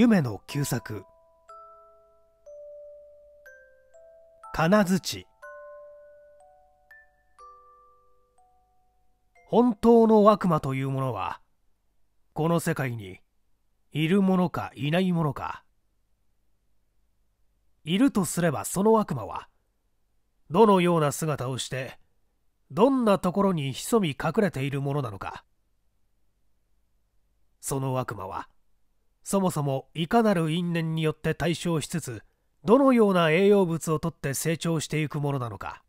夢の旧作金槌本当の悪魔というものはこの世界にいるものかいないものかいるとすればその悪魔はどのような姿をしてどんなところに潜み隠れているものなのかその悪魔はそもそもいかなる因縁によって対象しつつどのような栄養物をとって成長していくものなのか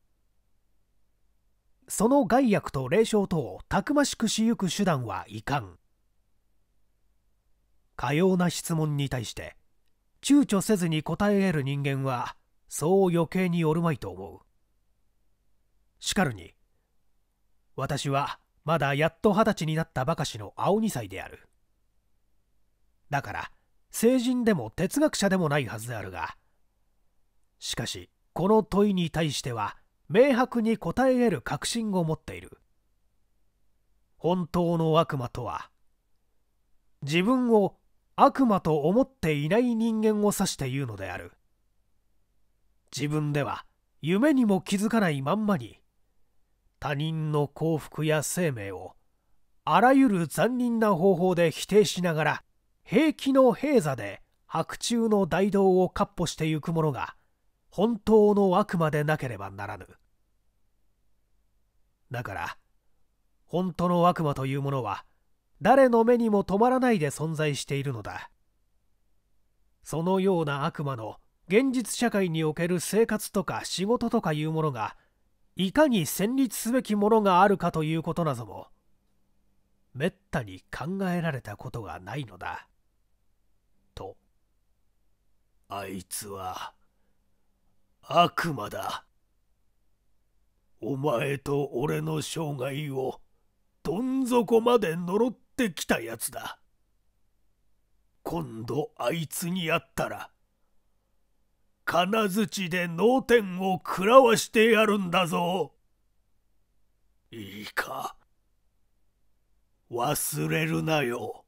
その害悪と霊障等をたくましくしゆく手段はいかんかような質問に対して躊躇せずに答え得る人間はそう余計におるまいと思うしかるに私はまだやっと二十歳になったばかしの青二歳であるだから成人でも哲学者でもないはずであるがしかしこの問いに対しては明白に答え得る確信を持っている本当の悪魔とは自分を悪魔と思っていない人間を指して言うのである自分では夢にも気づかないまんまに他人の幸福や生命をあらゆる残忍な方法で否定しながら平気の平座で白昼の大道を闊歩してゆく者が本当の悪魔でなければならぬだから本当の悪魔というものは誰の目にも止まらないで存在しているのだそのような悪魔の現実社会における生活とか仕事とかいうものがいかに戦慄すべきものがあるかということなどもめったに考えられたことがないのだ。あいつは悪魔だお前と俺の生涯をどん底まで呪ってきたやつだ今度あいつに会ったら金槌で脳天を食らわしてやるんだぞいいか忘れるなよ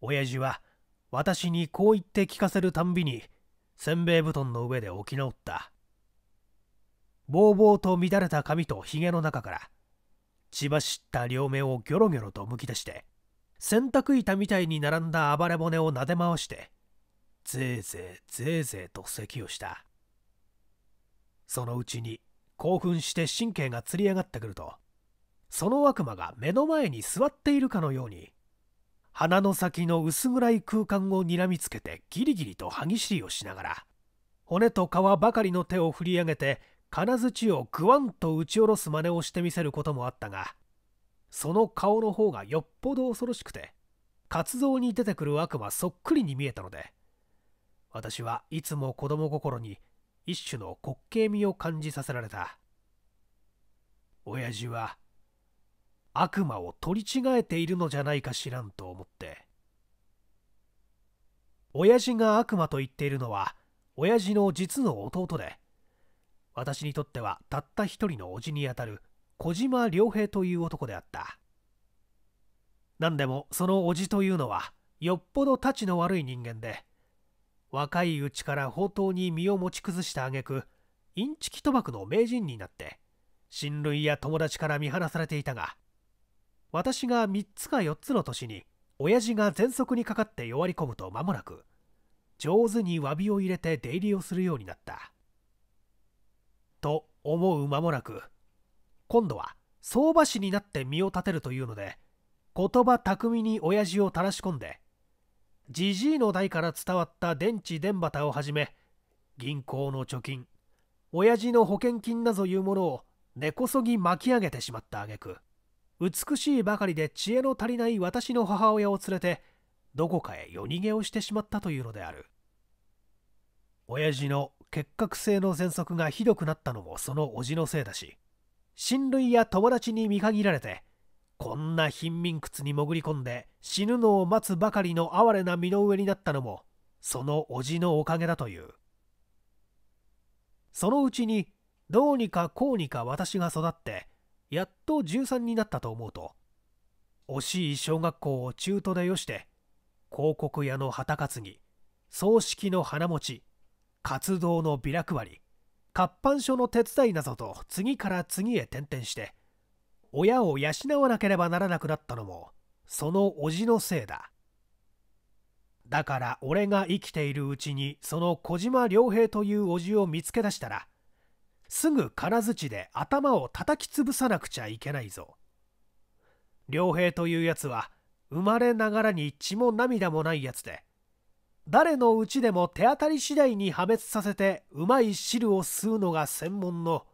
親父は私にこう言って聞かせるたんびにせんべい布団の上で起き直ったぼうぼうと乱れた髪とひげの中から血走った両目をギョロギョロとむき出して洗濯板みたいに並んだ暴れ骨をなで回してぜいぜいぜいぜいと咳をしたそのうちに興奮して神経がつり上がってくるとその悪魔が目の前に座っているかのように鼻の先の薄暗い空間をにらみつけてギリギリと歯ぎしりをしながら骨と皮ばかりの手を振り上げて金槌をグワンと打ち下ろす真似をしてみせることもあったがその顔の方がよっぽど恐ろしくて活動に出てくる悪魔そっくりに見えたので私はいつも子供心に一種の滑稽味を感じさせられた親父は悪魔を取り違えているのじゃないか知らんと思って親父が悪魔と言っているのは親父の実の弟で私にとってはたった一人の叔父にあたる小島良平という男であった何でもその叔父というのはよっぽどたちの悪い人間で若いうちから放当に身を持ち崩した挙句インチキ賭博の名人になって親類や友達から見放されていたが私が3つか4つの年に親父が喘息にかかって弱り込むと間もなく上手に詫びを入れて出入りをするようになったと思う間もなく今度は相場師になって身を立てるというので言葉巧みに親父を垂らし込んでじじいの代から伝わった電池電畑をはじめ銀行の貯金親父の保険金などいうものを根こそぎ巻き上げてしまった挙句美しいばかりで知恵の足りない私の母親を連れてどこかへ夜逃げをしてしまったというのである親父の結核性の喘息がひどくなったのもその叔父のせいだし親類や友達に見限られてこんな貧民窟に潜り込んで死ぬのを待つばかりの哀れな身の上になったのもその叔父のおかげだというそのうちにどうにかこうにか私が育ってやっと13になったと思うと惜しい小学校を中途でよして広告屋の旗担ぎ葬式の花持ち活動のビラ配り活版書の手伝いなどと次から次へ転々して親を養わなければならなくなったのもその叔父のせいだだから俺が生きているうちにその小島良平という叔父を見つけ出したらすぐ金槌で頭を叩き潰さなくちゃいけないぞ。良平というやつは生まれながらに血も涙もないやつで、誰のうちでも手当たり次第に破滅させてうまい汁を吸うのが専門の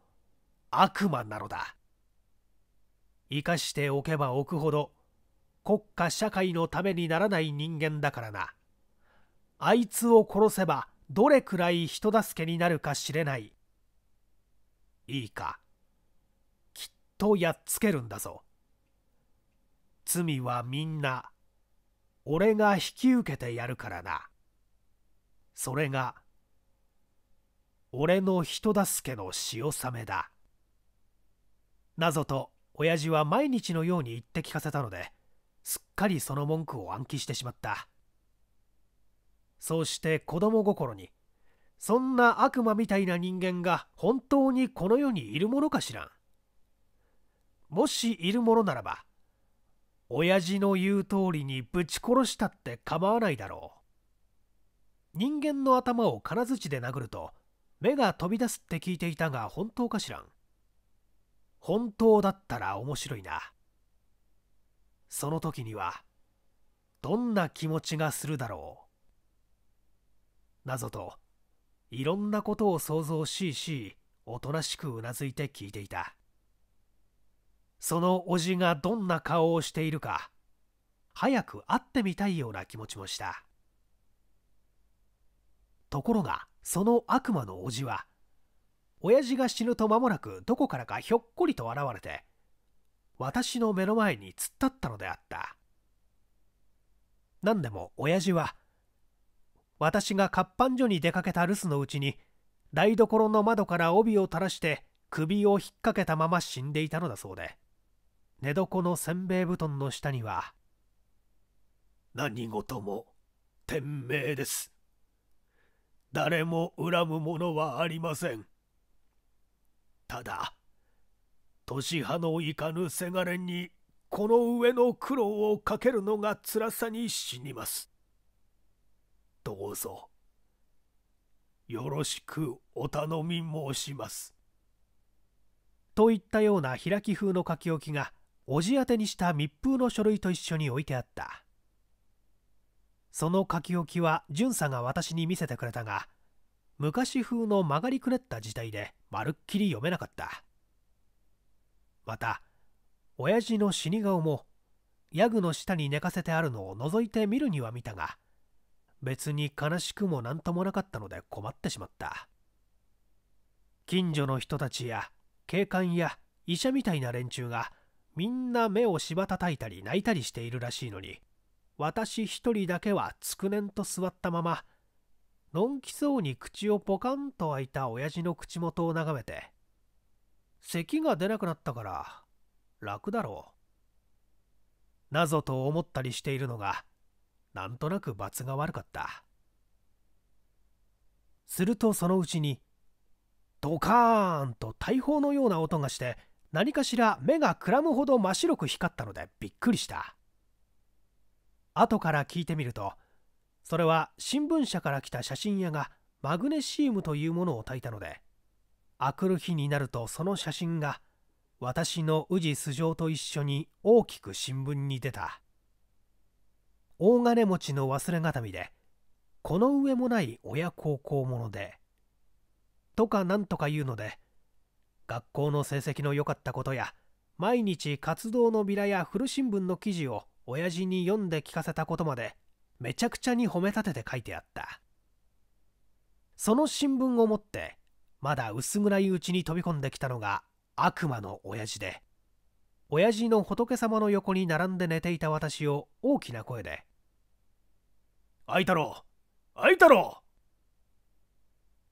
悪魔なのだ。生かしておけばおくほど国家社会のためにならない人間だからな。あいつを殺せばどれくらい人助けになるか知れないいいかきっとやっつけるんだぞ罪はみんな俺が引き受けてやるからなそれが俺の人助けの潮めだなぞと親父は毎日のように言って聞かせたのですっかりその文句を暗記してしまったそうして子供心にそんな悪魔みたいな人間が本当にこの世にいるものかしらんもしいるものならば親父の言う通りにぶち殺したって構わないだろう人間の頭を金槌で殴ると目が飛び出すって聞いていたが本当かしらん本当だったら面白いなその時にはどんな気持ちがするだろう謎といろんなことを想像しいしおとなしくうなずいて聞いていたそのおじがどんな顔をしているか早く会ってみたいような気持ちもしたところがその悪魔のおじは親父が死ぬと間もなくどこからかひょっこりと現れて私の目の前に突っ立ったのであった何でも親父は私が活版所に出かけた留守のうちに台所の窓から帯を垂らして首を引っ掛けたまま死んでいたのだそうで寝床のせんべい布団の下には何事も天命です誰も恨むものはありませんただ年派のいかぬせがれにこの上の苦労をかけるのが辛さに死にますどうぞよろしくお頼み申します」といったような開き風の書き置きがおじ宛てにした密封の書類と一緒に置いてあったその書き置きは巡査が私に見せてくれたが昔風の曲がりくねった字体でまるっきり読めなかったまた親父の死に顔もヤグの下に寝かせてあるのを覗いて見るには見たが別に悲しくも何ともなかったので困ってしまった近所の人たちや警官や医者みたいな連中がみんな目をしばたたいたり泣いたりしているらしいのに私一人だけはつくねんと座ったままのんきそうに口をポカンと開いた親父の口元を眺めて咳が出なくなったから楽だろうなぞと思ったりしているのがなんとなく罰が悪かったするとそのうちにドカーンと大砲のような音がして何かしら目がくらむほど真っ白く光ったのでびっくりした後から聞いてみるとそれは新聞社から来た写真屋がマグネシウムというものを焚いたのであくる日になるとその写真が私の宇治素性と一緒に大きく新聞に出た大金持ちの忘れがたみでこの上もない親孝行者でとかなんとか言うので学校の成績の良かったことや毎日活動のビラや古新聞の記事を親父に読んで聞かせたことまでめちゃくちゃに褒め立てて書いてあったその新聞を持ってまだ薄暗いうちに飛び込んできたのが悪魔の親父で親父の仏様の横に並んで寝ていた私を大きな声で「あいたろうあいたろう!」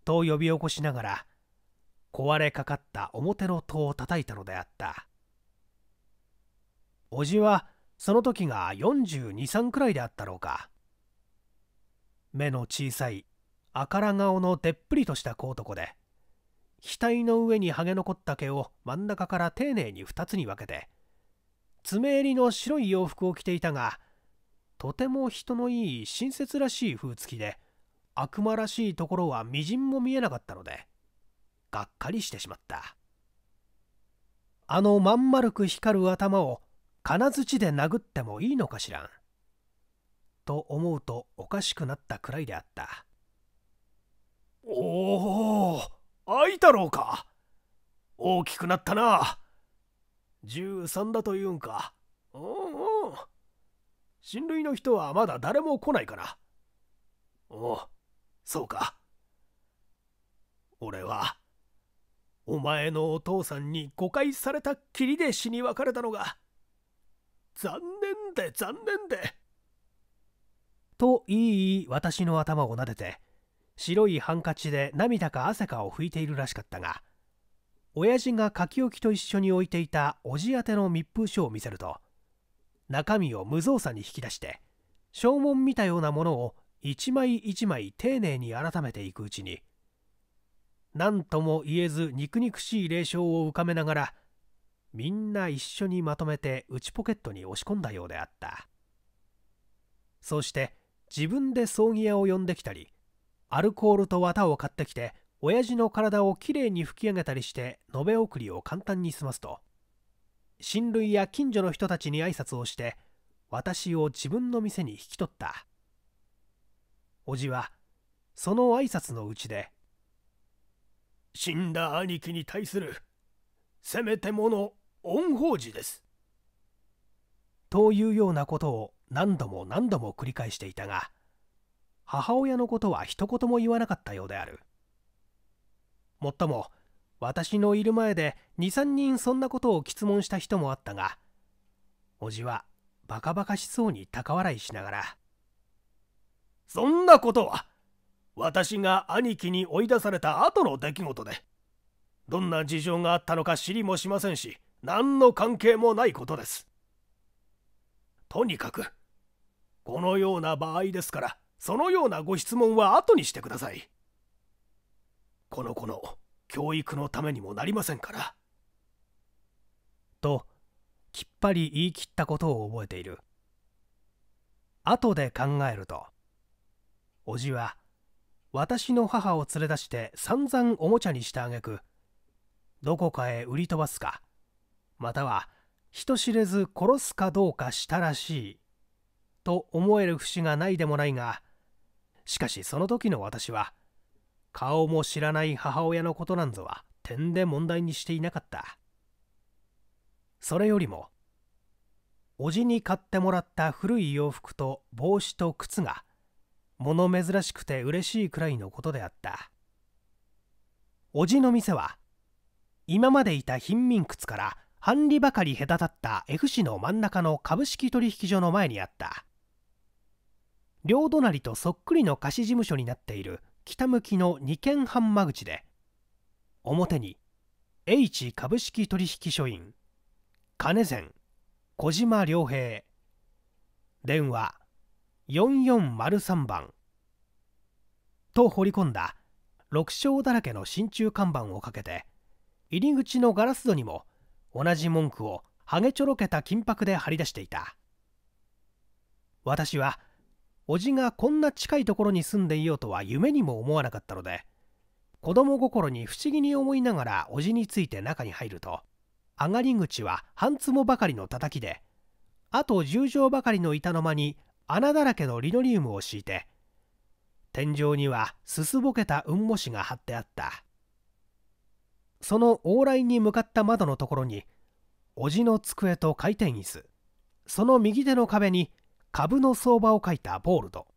と呼び起こしながら壊れかかった表の戸を叩いたのであった叔父はその時が423くらいであったろうか目の小さい赤ら顔のでっぷりとした小男で額の上にハげ残った毛を真ん中から丁寧に2つに分けて爪襟の白い洋服を着ていたがとても人のいい親切らしい風つきで悪魔らしいところはみじんも見えなかったのでがっかりしてしまったあのまん丸く光る頭を金槌で殴ってもいいのかしらんと思うとおかしくなったくらいであったおおたろうか大きくなったな13だというんかうんうん親類の人はまだ誰も来ないかなおうそうか俺はお前のお父さんに誤解されたっきりで死に別れたのが残念で残念でと言い私の頭をなでて白いハンカチで涙か汗かを拭いているらしかったが親父が書き置きと一緒に置いていたおじ宛ての密封書を見せると中身を無造作に引き出して証文見たようなものを一枚一枚丁寧に改めていくうちに何とも言えず肉々しい霊障を浮かべながらみんな一緒にまとめて内ポケットに押し込んだようであったそして自分で葬儀屋を呼んできたりアルコールと綿を買ってきて親父の体をきれいに拭き上げたりして延べ送りを簡単に済ますと親類や近所の人たちに挨拶をして私を自分の店に引き取った叔父はその挨拶のうちで死んだ兄貴に対するせめてもの恩法事ですというようなことを何度も何度も繰り返していたが母親のことは一言も言わなかったようであるもっとも私のいる前で23人そんなことを質問した人もあったが叔父はバカバカしそうに高笑いしながら「そんなことは私が兄貴に追い出された後の出来事でどんな事情があったのか知りもしませんし何の関係もないことです」とにかくこのような場合ですからそのようなご質問は後にしてくださいこの子の教育のためにもなりませんからときっぱり言い切ったことを覚えている後で考えると叔父は私の母を連れ出して散々おもちゃにしたげくどこかへ売り飛ばすかまたは人知れず殺すかどうかしたらしいと思える節がないでもないがしかしその時の私は顔も知らない母親のことなんぞは点で問題にしていなかったそれよりも叔父に買ってもらった古い洋服と帽子と靴が物珍しくて嬉しいくらいのことであった叔父の店は今までいた貧民靴から半利ばかり隔たった F 市の真ん中の株式取引所の前にあった両隣とそっくりの貸し事務所になっている北向きの2軒半間口で表に H 株式取引所員金善小島良平電話4403番と彫り込んだ6章だらけの真鍮看板をかけて入り口のガラス戸にも同じ文句をハゲちょろけた金箔で貼り出していた私は叔父がこんな近いところに住んでいようとは夢にも思わなかったので子供心に不思議に思いながら叔父について中に入ると上がり口は半もばかりのたたきであと十畳ばかりの板の間に穴だらけのリノリウムを敷いて天井にはすすぼけた雲母紙が貼ってあったその往来に向かった窓のところに叔父の机と回転椅子その右手の壁に株の相場を書いたボールド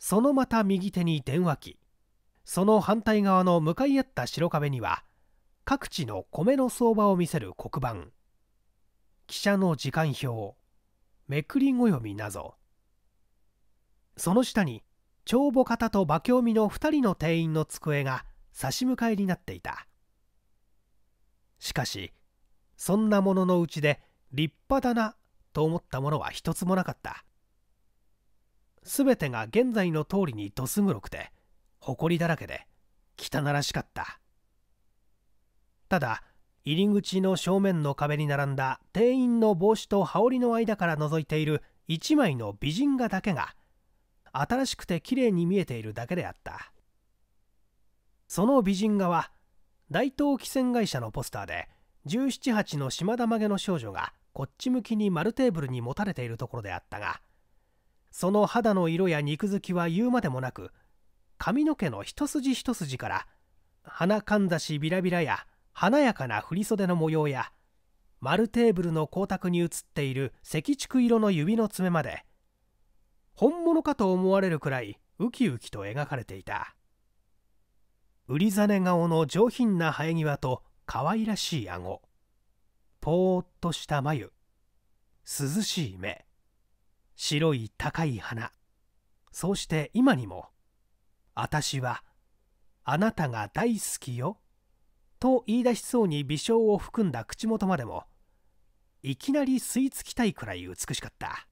そのまた右手に電話機その反対側の向かい合った白壁には各地の米の相場を見せる黒板記者の時間表めくり暦などその下に帳簿方と馬興味の2人の店員の机が差し向かいになっていたしかしそんなもののうちで立派だなと思ったものは一つもなかった全てが現在の通りにどす黒くて埃だらけで汚らしかったただ入り口の正面の壁に並んだ店員の帽子と羽織の間から覗いている一枚の美人画だけが新しくて綺麗に見えているだけであったその美人画は大東汽船会社のポスターで1 7 8の島田曲げの少女がこっち向きに丸テーブルに持たれているところであったがその肌の色や肉付きは言うまでもなく髪の毛の一筋一筋から花かんざしビラビラや華やかな振袖の模様や丸テーブルの光沢に映っている赤竹色の指の爪まで本物かと思われるくらいウキウキと描かれていた売りざね顔の上品な生え際と可愛らしい顎ぽーっとした眉涼しい目白い高い花そうして今にも「私はあなたが大好きよ」と言い出しそうに微笑を含んだ口元までもいきなり吸い付きたいくらい美しかった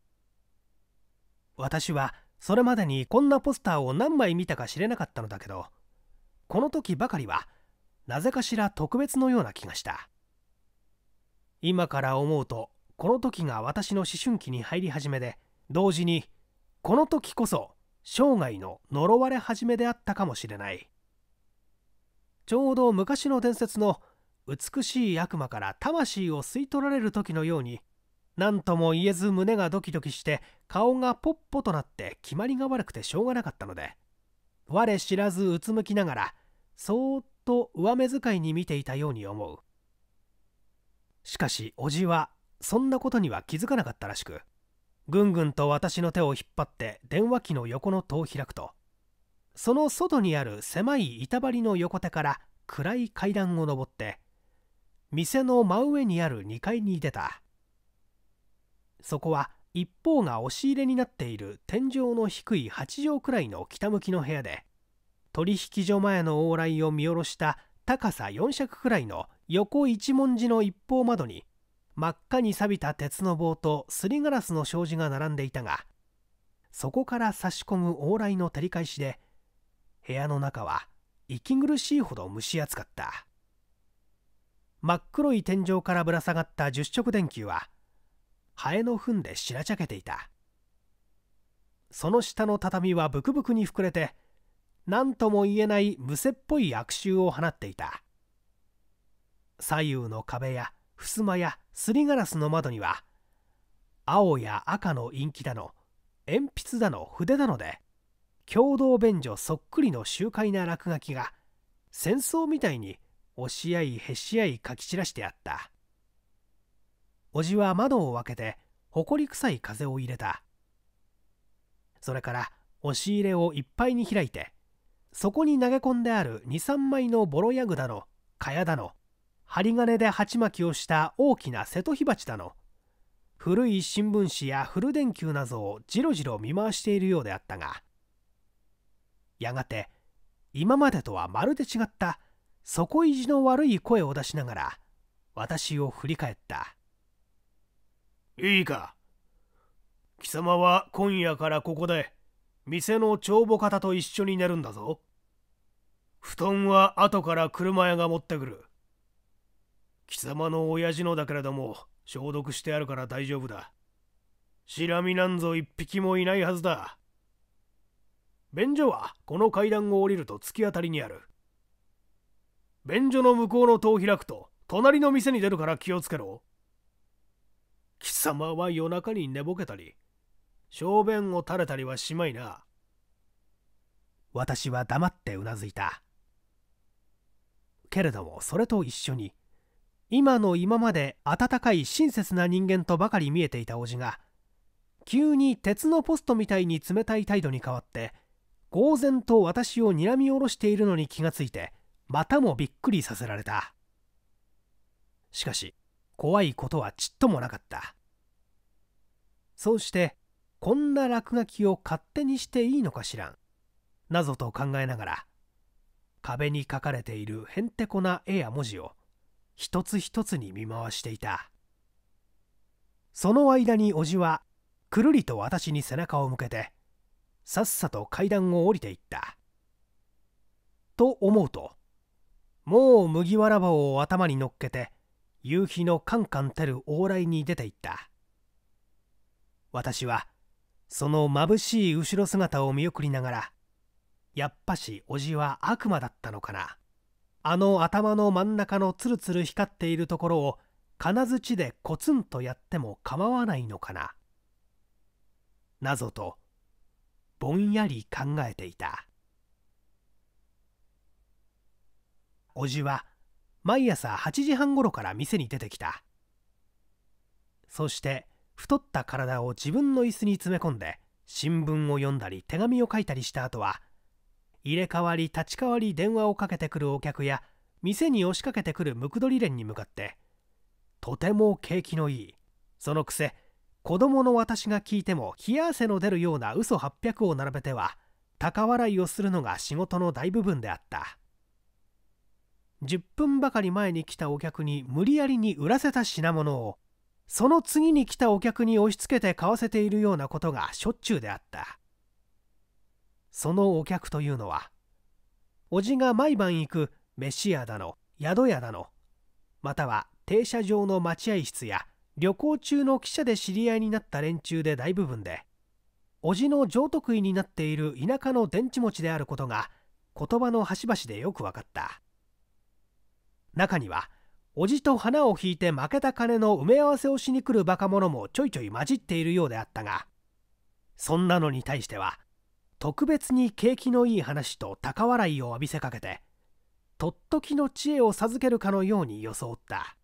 私はそれまでにこんなポスターを何枚見たか知れなかったのだけどこの時ばかりはなぜかしら特別のような気がした今から思うとこの時が私の思春期に入り始めで同時にこの時こそ生涯の呪われ始めであったかもしれないちょうど昔の伝説の美しい悪魔から魂を吸い取られる時のように何とも言えず胸がドキドキして顔がポッポとなって決まりが悪くてしょうがなかったので我知らずうつむきながらそーっと上目遣いに見ていたように思うしかし叔父はそんなことには気づかなかったらしくぐんぐんと私の手を引っ張って電話機の横の戸を開くとその外にある狭い板張りの横手から暗い階段を上って店の真上にある2階に出たそこは一方が押し入れになっている天井の低い8畳くらいの北向きの部屋で取引所前の往来を見下ろした高さ4尺くらいの横一文字の一方窓に真っ赤に錆びた鉄の棒とすりガラスの障子が並んでいたがそこから差し込む往来の照り返しで部屋の中は息苦しいほど蒸し暑かった真っ黒い天井からぶら下がった10色電球はハエの糞でしらちゃけていたその下の畳はブクブクに膨れて何とも言えないむせっぽい悪臭を放っていた左右の壁や襖やすりガラスの窓には青や赤の陰気だの鉛筆だの筆だので共同便所そっくりの周回な落書きが戦争みたいに押し合いへし合い書き散らしてあった叔父は窓を開けて埃臭い風を入れたそれから押し入れをいっぱいに開いてそこに投げ込んである23枚のボロヤグだの蚊帳だの針金で鉢巻きをした大きな瀬戸火鉢だの古い新聞紙や古電球などをじろじろ見回しているようであったがやがて今までとはまるで違った底意地の悪い声を出しながら私を振り返ったいいか貴様は今夜からここで店の帳簿方と一緒に寝るんだぞ布団は後から車屋が持ってくる貴様の親父のだけれども消毒してあるから大丈夫だシラミなんぞ一匹もいないはずだ便所はこの階段を降りると突き当たりにある便所の向こうの戸を開くと隣の店に出るから気をつけろ貴様は夜中に寝ぼけたり小便を垂れたりはしまいな私は黙ってうなずいたけれどもそれと一緒に今の今まで温かい親切な人間とばかり見えていた叔父が急に鉄のポストみたいに冷たい態度に変わって呆然と私を睨み下ろしているのに気がついてまたもびっくりさせられたしかし怖いことはちっともなかったそうしてこんな落書きを勝手にしていいのか知らんなと考えながら壁に書かれているへんてこな絵や文字を一つ一つに見回していたその間に叔父はくるりと私に背中を向けてさっさと階段を降りていったと思うともう麦わら帽を頭に乗っけて夕日のカンカン照る往来に出ていった私はその眩しい後ろ姿を見送りながらやっぱし叔父は悪魔だったのかなあの頭の真ん中のツルツル光っているところを金槌でコツンとやっても構わないのかななぞとぼんやり考えていた叔父は毎朝8時半ごろから店に出てきたそして太った体を自分の椅子に詰め込んで新聞を読んだり手紙を書いたりした後は入れ替わり立ち替わり電話をかけてくるお客や店に押しかけてくるムクドリ連に向かってとても景気のいいそのくせ子供の私が聞いても冷や汗の出るような嘘800を並べては高笑いをするのが仕事の大部分であった10分ばかり前に来たお客に無理やりに売らせた品物をその次に来たお客に押し付けて買わせているようなことがしょっちゅうであったそのお客というのはおじが毎晩行く飯屋だの宿屋だのまたは停車場の待合室や旅行中の汽車で知り合いになった連中で大部分でおじの上得意になっている田舎の電池持ちであることが言葉の端々でよく分かった中にはおじと花を引いて負けた金の埋め合わせをしに来るバカ者もちょいちょい混じっているようであったがそんなのに対しては特別に景気のいい話と高笑いを浴びせかけてとっときの知恵を授けるかのように装った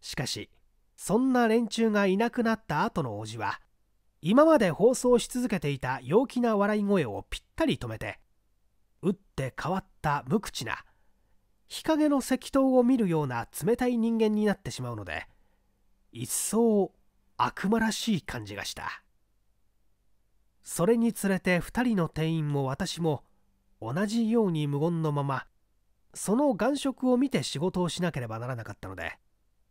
しかしそんな連中がいなくなった後の叔父は今まで放送し続けていた陽気な笑い声をぴったり止めて打って変わった無口な日陰の石灯を見るような冷たい人間になってしまうので一層悪魔らしい感じがした。それにつれて2人の店員も私も同じように無言のままその眼色を見て仕事をしなければならなかったので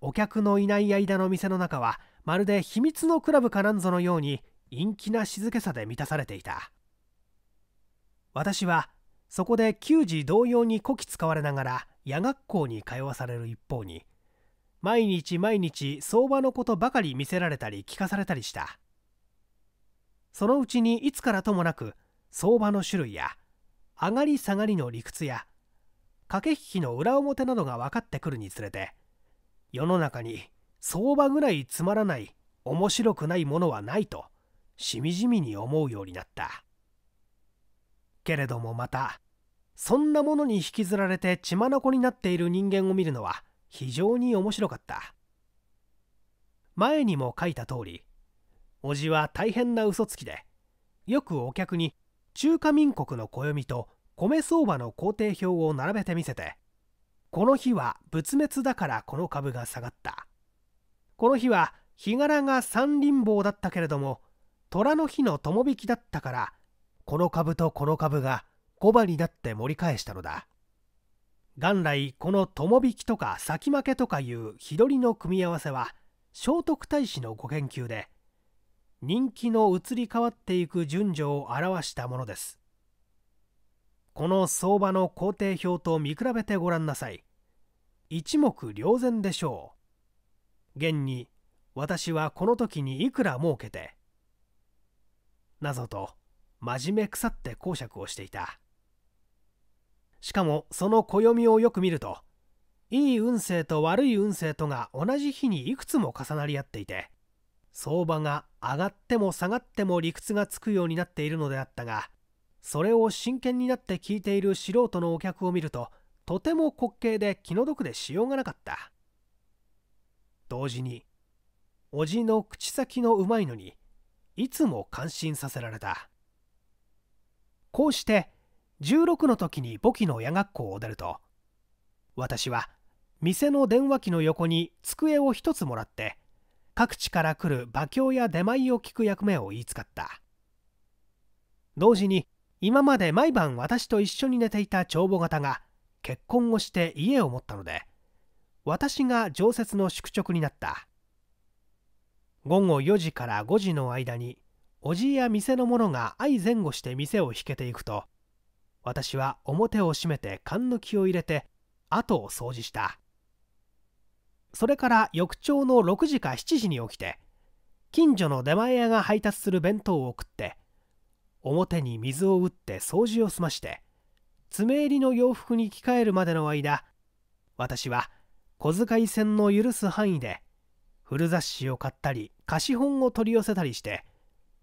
お客のいない間の店の中はまるで秘密のクラブかなんぞのように陰気な静けさで満たされていた私はそこで給仕同様にこき使われながら夜学校に通わされる一方に毎日毎日相場のことばかり見せられたり聞かされたりしたそのうちにいつからともなく相場の種類や上がり下がりの理屈や駆け引きの裏表などが分かってくるにつれて世の中に相場ぐらいつまらない面白くないものはないとしみじみに思うようになったけれどもまたそんなものに引きずられて血眼になっている人間を見るのは非常に面白かった前にも書いた通り叔父は大変な嘘つきでよくお客に中華民国の暦と米相場の工程表を並べてみせてこの日は仏滅だからこの株が下がったこの日は日柄が三輪棒だったけれども虎の日の友引きだったからこの株とこの株が小番になって盛り返したのだ元来この友引きとか先負けとかいう日取りの組み合わせは聖徳太子のご研究で人気の移り変わっていく順序を表したものですこの相場の工程表と見比べてごらんなさい一目瞭然でしょう現に私はこの時にいくら儲けてなぞと真面目腐って講釈をしていたしかもその暦をよく見るといい運勢と悪い運勢とが同じ日にいくつも重なり合っていて相場が上がっても下がっても理屈がつくようになっているのであったがそれを真剣になって聞いている素人のお客を見るととても滑稽で気の毒でしようがなかった同時におじの口先のうまいのにいつも感心させられたこうして16の時に簿記の夜学校を出ると私は店の電話機の横に机を一つもらって各地から来る馬鏡や出前を聞く役目を言いつかった同時に今まで毎晩私と一緒に寝ていた帳簿方が結婚をして家を持ったので私が常設の宿直になった午後4時から5時の間におじや店の者が相前後して店を引けていくと私は表を閉めて勘抜きを入れて後を掃除したそれから翌朝の6時か7時に起きて近所の出前屋が配達する弁当を送って表に水を打って掃除を済まして爪襟の洋服に着替えるまでの間私は小遣い銭の許す範囲で古雑誌を買ったり貸本を取り寄せたりして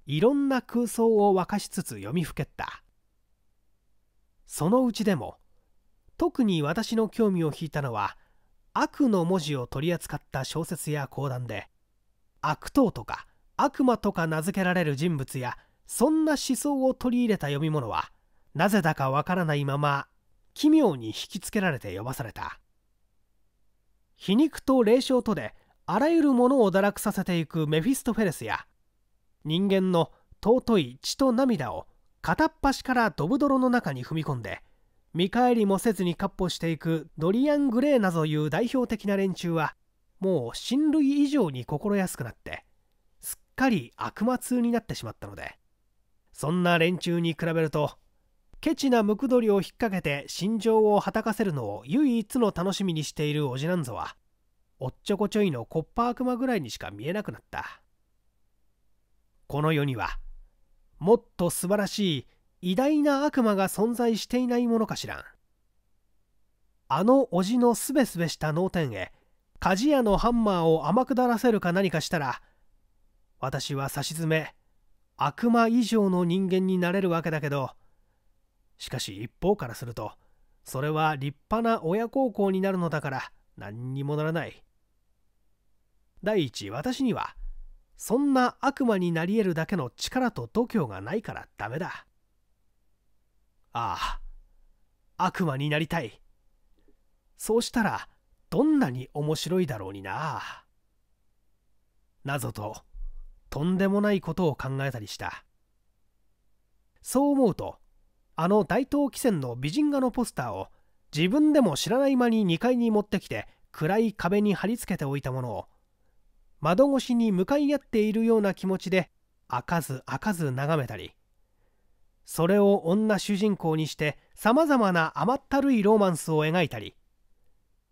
いろんな空想を沸かしつつ読みふけったそのうちでも特に私の興味を引いたのは「悪の文字を取り扱った小説や講談で悪党とか悪魔とか名付けられる人物やそんな思想を取り入れた読み物はなぜだかわからないまま奇妙に引きつけられて読まされた皮肉と霊障とであらゆるものを堕落させていくメフィストフェレスや人間の尊い血と涙を片っ端からドブ泥の中に踏み込んで見返りもせずに闊歩していくドリアン・グレーなぞいう代表的な連中はもう親類以上に心安くなってすっかり悪魔通になってしまったのでそんな連中に比べるとケチなムクドリを引っ掛けて心情をはたかせるのを唯一の楽しみにしているおじなんぞはおっちょこちょいのコッパ悪魔ぐらいにしか見えなくなったこの世にはもっと素晴らしい偉大な悪魔が存在していないものかしらんあの叔父のすべすべした脳天へ鍛冶屋のハンマーを天下らせるか何かしたら私は差し詰め悪魔以上の人間になれるわけだけどしかし一方からするとそれは立派な親孝行になるのだから何にもならない第一私にはそんな悪魔になり得るだけの力と度胸がないからダメだああ、悪魔になりたい。そうしたら、どんなに面白いだろうにな。なぞと、とんでもないことを考えたりした。そう思うと、あの大東汽船の美人画のポスターを自分でも知らない間に2階に持ってきて暗い壁に貼り付けておいたものを窓越しに向かい合っているような気持ちで開かず開かず眺めたりそれを女主人公にしてさまざまな甘ったるいロマンスを描いたり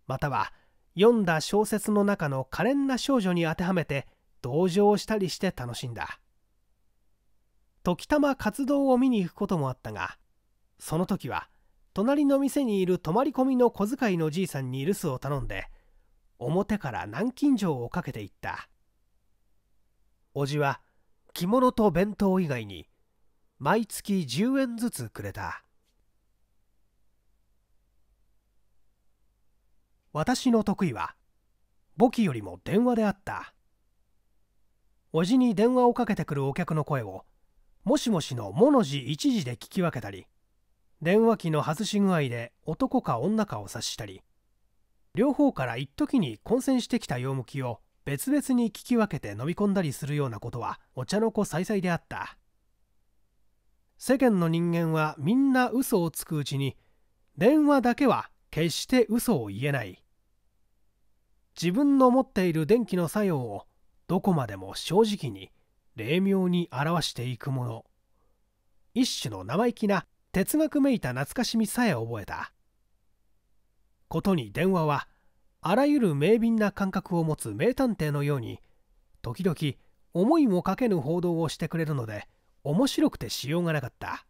または読んだ小説の中の可憐な少女に当てはめて同情したりして楽しんだ時たま活動を見に行くこともあったがその時は隣の店にいる泊まり込みの小遣いのじいさんに留守を頼んで表から南京錠をかけていった叔父は着物と弁当以外に毎月10円ずつくれた私の得意は簿記よりも電話であった叔父に電話をかけてくるお客の声をもしもしの「も」の字一字で聞き分けたり電話機の外し具合で男か女かを察したり両方から一時に混戦してきた用向きを別々に聞き分けて飲み込んだりするようなことはお茶の子さいさいであった世間の人間はみんな嘘をつくうちに電話だけは決して嘘を言えない自分の持っている電気の作用をどこまでも正直に霊妙に表していくもの一種の生意気な哲学めいた懐かしみさえ覚えたことに電話はあらゆる明敏な感覚を持つ名探偵のように時々思いもかけぬ報道をしてくれるので面白くてしようがなかった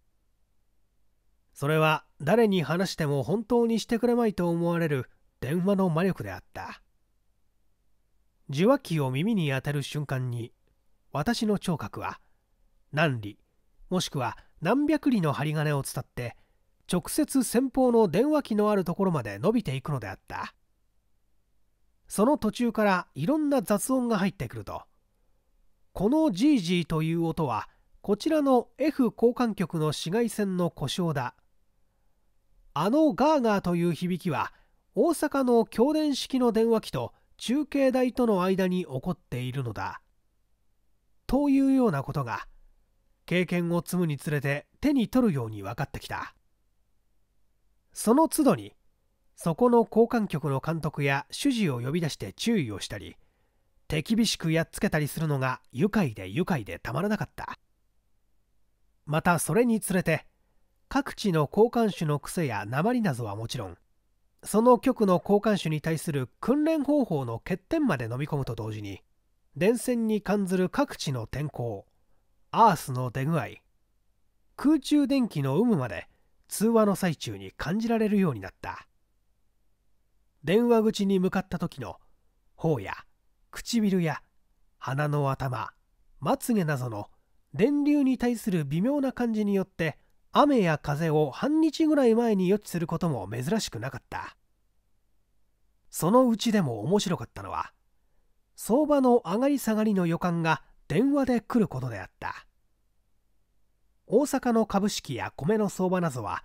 それは誰に話しても本当にしてくれまいと思われる電話の魔力であった受話器を耳に当てる瞬間に私の聴覚は何里もしくは何百里の針金を伝って直接先方の電話機のあるところまで伸びていくのであったその途中からいろんな雑音が入ってくるとこのジージーという音はこちらの F 交換局の紫外線の故障だあのガーガーという響きは大阪の強電式の電話機と中継台との間に起こっているのだというようなことが経験を積むにつれて手に取るように分かってきたその都度にそこの交換局の監督や主事を呼び出して注意をしたり手厳しくやっつけたりするのが愉快で愉快でたまらなかったまたそれにつれて各地の交換種の癖や鉛などはもちろんその局の交換種に対する訓練方法の欠点まで飲み込むと同時に電線に関ずる各地の天候アースの出具合空中電気の有無まで通話の最中に感じられるようになった電話口に向かった時の頬や唇や鼻の頭まつげなどの電流に対する微妙な感じによって雨や風を半日ぐらい前に予知することも珍しくなかったそのうちでも面白かったのは相場の上がり下がりの予感が電話で来ることであった大阪の株式や米の相場などは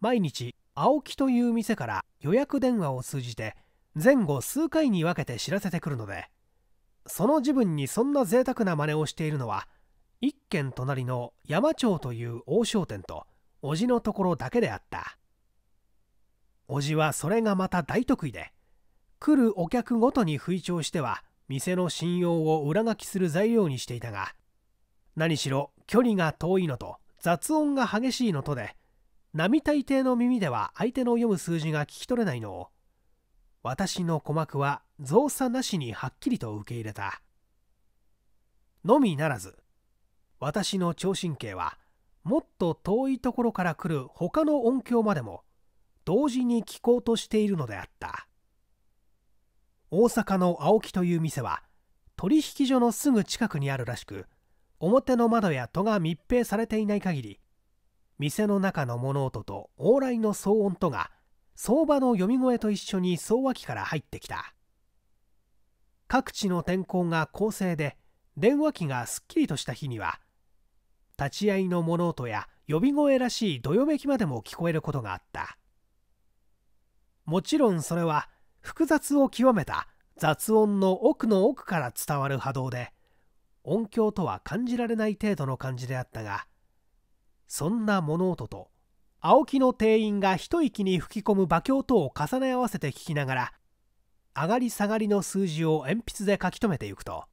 毎日青木という店から予約電話を通じて前後数回に分けて知らせてくるのでその自分にそんな贅沢な真似をしているのは一軒隣の山町という大商店と叔父のところだけであった叔父はそれがまた大得意で来るお客ごとに吹聴しては店の信用を裏書きする材料にしていたが何しろ距離が遠いのと雑音が激しいのとで並大抵の耳では相手の読む数字が聞き取れないのを私の鼓膜は造作なしにはっきりと受け入れたのみならず私の聴神経はもっと遠いところから来る他の音響までも同時に聞こうとしているのであった大阪の青木という店は取引所のすぐ近くにあるらしく表の窓や戸が密閉されていない限り店の中の物音と往来の騒音とが相場の読み声と一緒に騒話機から入ってきた各地の天候が公正で電話機がすっきりとした日には立ち合いの物音や呼び声らしいどよめきまでも聞こえることがあったもちろんそれは複雑を極めた雑音の奥の奥から伝わる波動で音響とは感じられない程度の感じであったがそんな物音と青木の店員が一息に吹き込む馬鏡とを重ね合わせて聞きながら上がり下がりの数字を鉛筆で書き留めていくと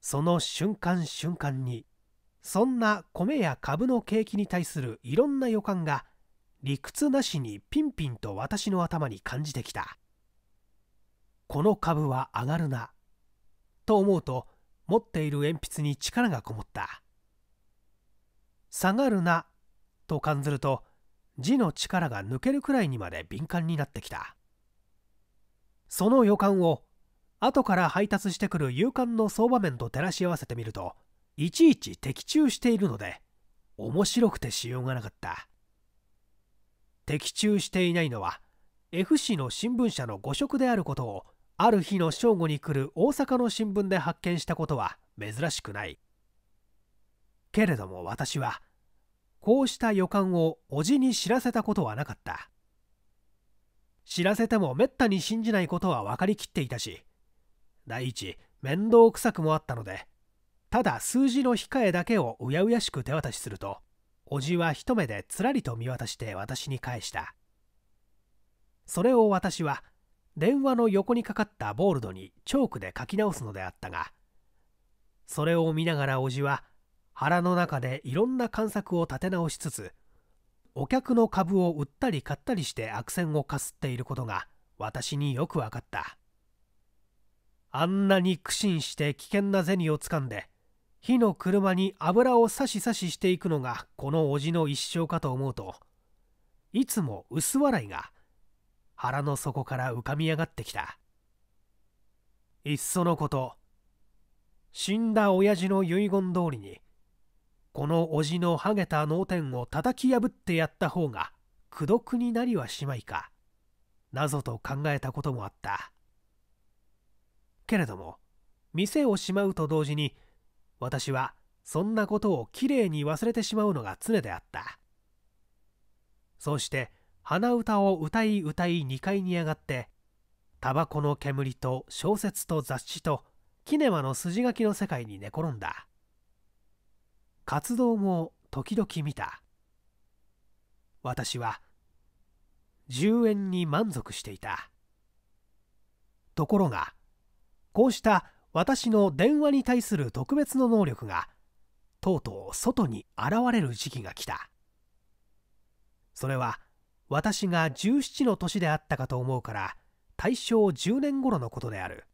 その瞬間瞬間にそんな米や株の景気に対するいろんな予感が理屈なしにピンピンと私の頭に感じてきたこの株は上がるなと思うと持っている鉛筆に力がこもった下がるなと感ずると字の力が抜けるくらいにまで敏感になってきたその予感を後から配達してくる夕刊の相場面と照らし合わせてみるといちいち的中しているので面白くてしようがなかった的中していないのは F 氏の新聞社の誤職であることをある日の正午に来る大阪の新聞で発見したことは珍しくないけれども私はこうした予感を叔父に知らせたことはなかった知らせてもめったに信じないことは分かりきっていたし第一面倒くさくもあったのでただ数字の控えだけをうやうやしく手渡しするとおじは一目でつらりと見渡して私に返したそれを私は電話の横にかかったボールドにチョークで書き直すのであったがそれを見ながらおじは腹の中でいろんな観察を立て直しつつお客の株を売ったり買ったりして悪戦をかすっていることが私によく分かったあんなに苦心して危険な銭をつかんで火の車に油をさしさししていくのがこのおじの一生かと思うといつも薄笑いが腹の底から浮かび上がってきたいっそのこと死んだ親父の遺言通りにこのおじのハゲた脳天を叩き破ってやった方が功徳になりはしまいかなぞと考えたこともあったけれども店をしまうと同時に私はそんなことをきれいに忘れてしまうのが常であったそうして鼻歌を歌い歌い2階に上がってタバコの煙と小説と雑誌とキネマの筋書きの世界に寝転んだ活動も時々見た私は10円に満足していたところがこうした私の電話に対する特別の能力がとうとう外に現れる時期が来たそれは私が17の年であったかと思うから大正10年頃のことである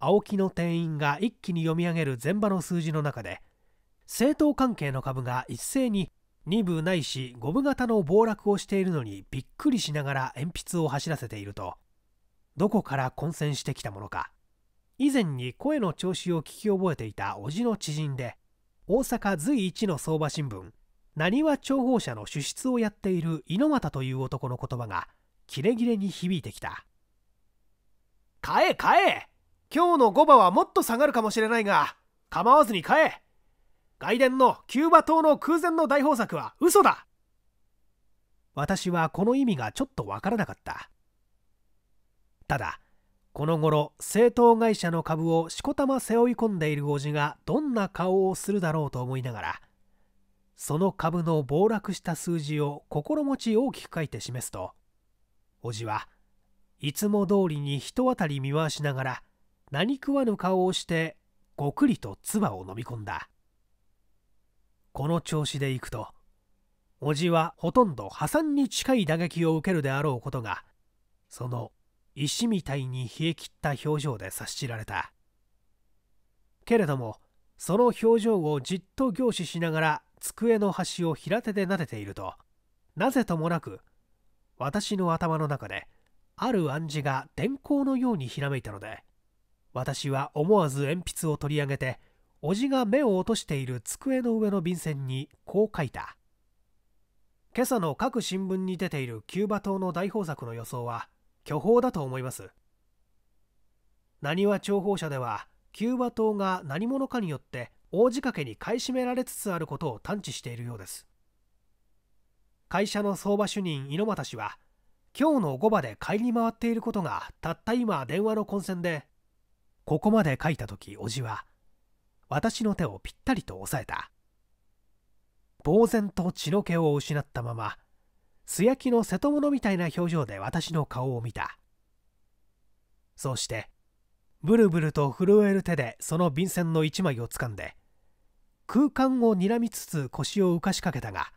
青木の店員が一気に読み上げる前場の数字の中で政党関係の株が一斉に2部ないし5部型の暴落をしているのにびっくりしながら鉛筆を走らせているとどこから混戦してきたものか以前に声の調子を聞き覚えていた叔父の知人で大阪随一の相場新聞なにわ諜報社の主筆をやっている猪俣という男の言葉がキレキレに響いてきた買え買え今日の5場はもっと下がるかもしれないが構わずに買え外伝のキューバ島の空前の大豊作は嘘だ私はこの意味がちょっとわからなかったただこの頃製党会社の株をしこたま背負い込んでいる叔父がどんな顔をするだろうと思いながらその株の暴落した数字を心持ち大きく書いて示すと叔父はいつも通りに人当たり見回しながら何食わぬ顔をしてごくりと唾を飲み込んだこの調子でいくと叔父はほとんど破産に近い打撃を受けるであろうことがその石みたいに冷え切った表情で察しられたけれどもその表情をじっと凝視しながら机の端を平手で撫でているとなぜともなく私の頭の中である暗示が電光のようにひらめいたので私は思わず鉛筆を取り上げて叔父が目を落としている机の上の便箋にこう書いた今朝の各新聞に出ているキューバ島の大豊作の予想は巨峰だと思います浪速諜報社ではキューバ島が何者かによって王子掛けに買い占められつつあることを探知しているようです会社の相場主任猪俣氏は今日の午後で買いに回っていることがたった今電話の混戦でここまで書いた時叔父は私の手をぴったりと押さえた呆然と血の気を失ったまま素焼きの瀬戸物みたいな表情で私の顔を見たそうしてブルブルと震える手でその便箋の一枚をつかんで空間を睨みつつ腰を浮かしかけたが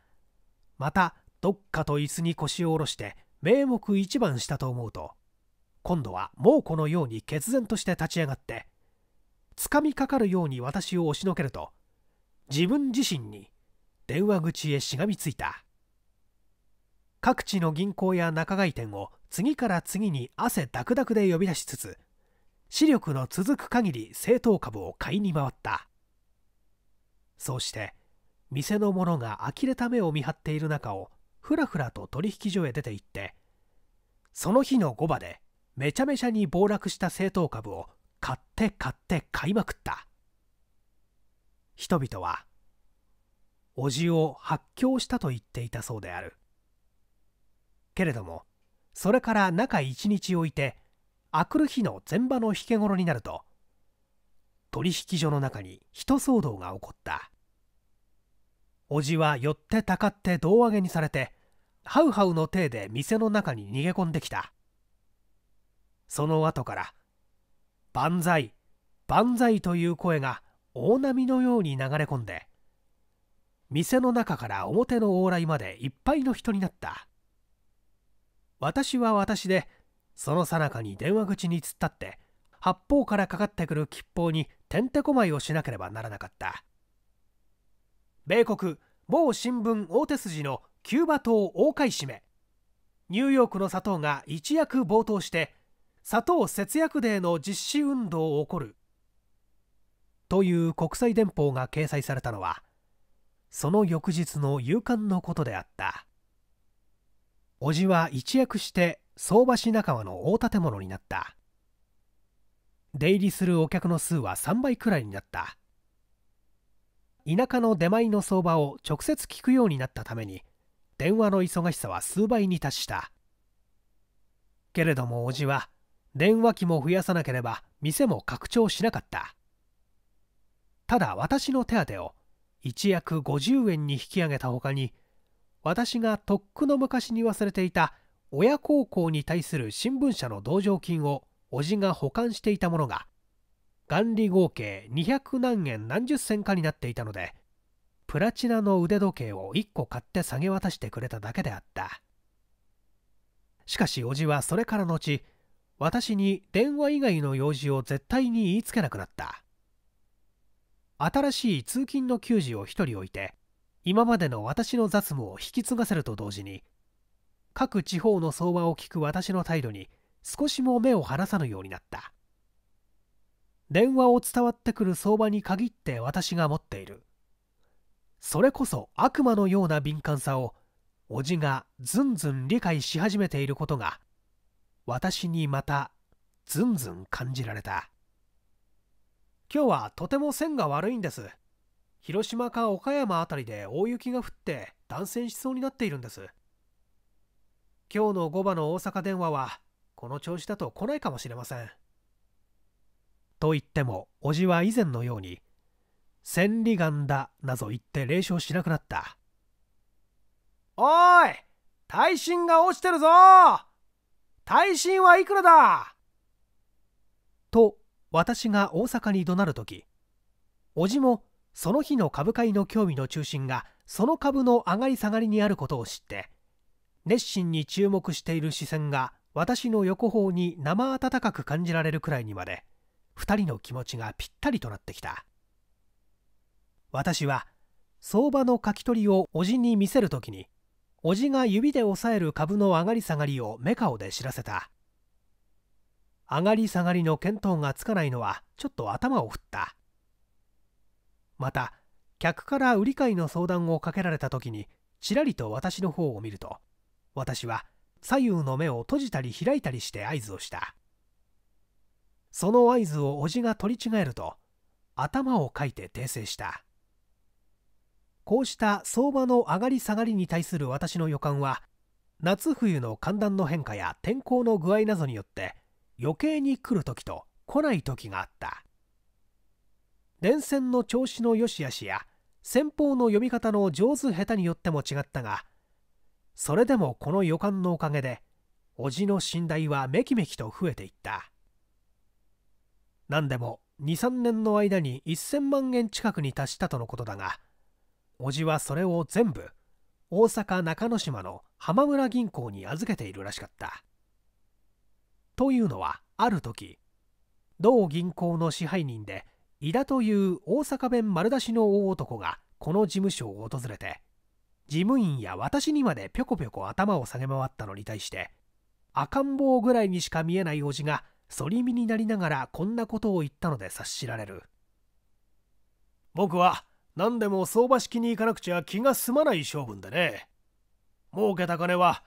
またどっかと椅子に腰を下ろして名目一番したと思うと今度は猛虎のように決然として立ち上がってつかみかかるように私を押しのけると自分自身に電話口へしがみついた。各地の銀行や仲買店を次から次に汗だくだくで呼び出しつつ視力の続く限り正当株を買いに回ったそうして店の者が呆れた目を見張っている中をふらふらと取引所へ出て行ってその日の5場でめちゃめちゃに暴落した正当株を買って買って買いまくった人々は叔父を発狂したと言っていたそうであるけれどもそれから中1日置いてあくる日の前場の引け頃になると取引所の中に人騒動が起こった叔父は寄ってたかって胴上げにされてハウハウの体で店の中に逃げ込んできたその後から「万歳万歳」という声が大波のように流れ込んで店の中から表の往来までいっぱいの人になった私は私でその最中に電話口に突っ立って八方からかかってくる吉報にてんてこまいをしなければならなかった米国某新聞大手筋のキューバ島大買い占めニューヨークの砂糖が一躍暴騰して砂糖節約デーの実施運動を起こるという国際電報が掲載されたのはその翌日の夕刊のことであった。叔父は一躍して相場市仲間の大建物になった出入りするお客の数は3倍くらいになった田舎の出前の相場を直接聞くようになったために電話の忙しさは数倍に達したけれども叔父は電話機も増やさなければ店も拡張しなかったただ私の手当を一躍50円に引き上げたほかに私がとっくの昔に忘れていた親孝行に対する新聞社の同情金を叔父が保管していたものが元利合計200何円何十銭かになっていたのでプラチナの腕時計を1個買って下げ渡してくれただけであったしかし叔父はそれから後私に電話以外の用事を絶対に言いつけなくなった新しい通勤の給仕を1人置いて今までの私の雑務を引き継がせると同時に各地方の相場を聞く私の態度に少しも目を離さぬようになった電話を伝わってくる相場に限って私が持っているそれこそ悪魔のような敏感さを叔父がずんずん理解し始めていることが私にまたずんずん感じられた今日はとても線が悪いんです広島か岡山辺りで大雪が降って断線しそうになっているんです今日の後場の大阪電話はこの調子だと来ないかもしれませんと言っても叔父は以前のように千里眼だなど言って冷笑しなくなったおい耐震が落ちてるぞ耐震はいくらだと私が大阪に怒鳴る時叔父もその日の株会の興味の中心がその株の上がり下がりにあることを知って熱心に注目している視線が私の横方に生温かく感じられるくらいにまで2人の気持ちがぴったりとなってきた私は相場の書き取りを叔父に見せる時に叔父が指で押さえる株の上がり下がりをメカで知らせた上がり下がりの見当がつかないのはちょっと頭を振ったまた客から売り買いの相談をかけられた時にちらりと私の方を見ると私は左右の目を閉じたり開いたりして合図をしたその合図を叔父が取り違えると頭をかいて訂正したこうした相場の上がり下がりに対する私の予感は夏冬の寒暖の変化や天候の具合などによって余計に来る時と来ない時があった電線の調子の良し悪しや先方の読み方の上手下手によっても違ったがそれでもこの予感のおかげで叔父の信頼はめきめきと増えていった何でも23年の間に1000万円近くに達したとのことだが叔父はそれを全部大阪中之島の浜村銀行に預けているらしかったというのはある時同銀行の支配人で井田という大阪弁丸出しの大男がこの事務所を訪れて事務員や私にまでぴょこぴょこ頭を下げ回ったのに対して赤ん坊ぐらいにしか見えないおじが反り身になりながらこんなことを言ったので察しられる僕は何でも相場式に行かなくちゃ気が済まない性分でね儲けた金は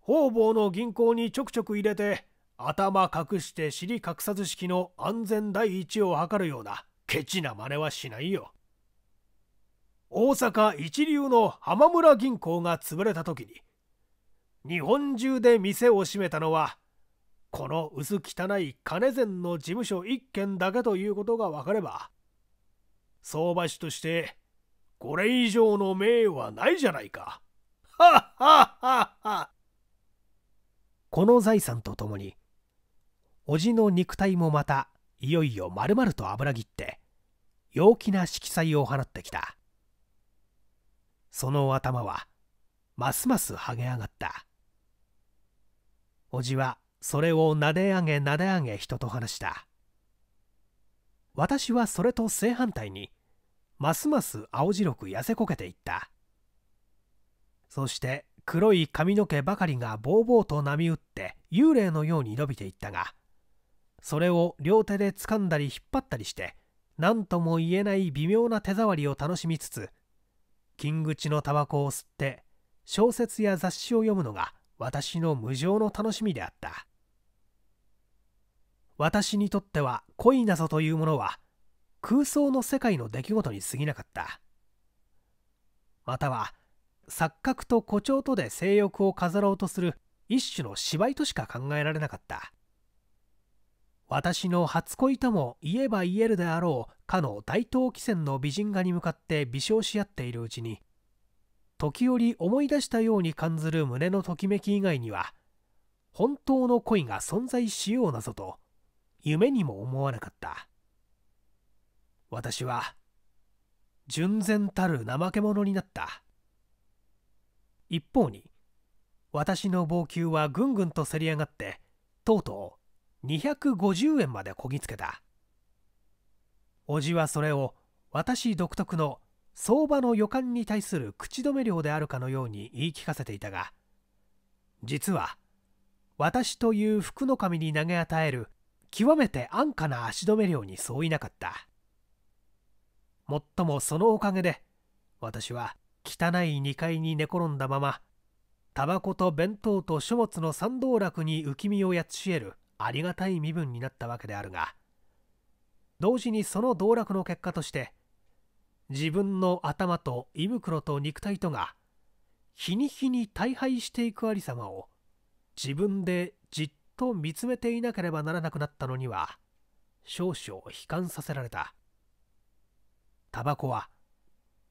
方々の銀行にちょくちょく入れて頭隠して尻隠さず式の安全第一を図るようなケチな真似はしないよ大阪一流の浜村銀行が潰れた時に日本中で店を閉めたのはこの薄汚い金膳の事務所1軒だけということが分かれば相場師としてこれ以上の名誉はないじゃないか。はっはっはっは。この財産とともに、叔父の肉体もまたいよいよ丸々と油切って陽気な色彩を放ってきたその頭はますますはげ上がったおじはそれをなで上げなで上げ人と話した私はそれと正反対にますます青白く痩せこけていったそして黒い髪の毛ばかりがぼうぼうと波打って幽霊のように伸びていったがそれを両手で掴んだり引っ張ったりして何とも言えない微妙な手触りを楽しみつつ金口のタバコを吸って小説や雑誌を読むのが私の無常の楽しみであった私にとっては恋なぞというものは空想の世界の出来事に過ぎなかったまたは錯覚と誇張とで性欲を飾ろうとする一種の芝居としか考えられなかった私の初恋とも言えば言えるであろうかの大東汽船の美人画に向かって微笑し合っているうちに時折思い出したように感じる胸のときめき以外には本当の恋が存在しようなぞと夢にも思わなかった私は純然たる怠け者になった一方に私の暴球はぐんぐんとせり上がってとうとう250円までこぎつけた叔父はそれを私独特の相場の予感に対する口止め料であるかのように言い聞かせていたが実は私という福の神に投げ与える極めて安価な足止め料に相違なかったもっともそのおかげで私は汚い2階に寝転んだままタバコと弁当と書物の三道楽に浮き身をやっしえるありがたい身分になったわけであるが同時にその道楽の結果として自分の頭と胃袋と肉体とが日に日に大敗していくありさまを自分でじっと見つめていなければならなくなったのには少々悲観させられたタバコは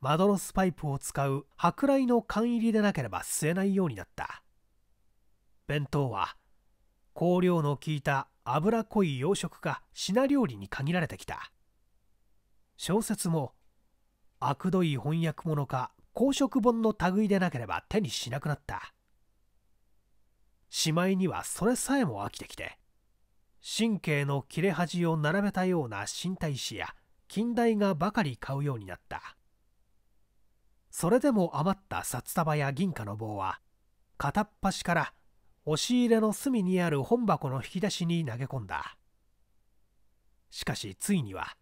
マドロスパイプを使う舶来の缶入りでなければ吸えないようになった弁当は香料の効いた脂濃い洋食か品料理に限られてきた小説も悪どい翻訳物か公職本の類でなければ手にしなくなったしまいにはそれさえも飽きてきて神経の切れ端を並べたような身体紙や近代画ばかり買うようになったそれでも余った札束や銀貨の棒は片っ端から押し入れの隅にある本箱の引き出しに投げ込んだしかしついには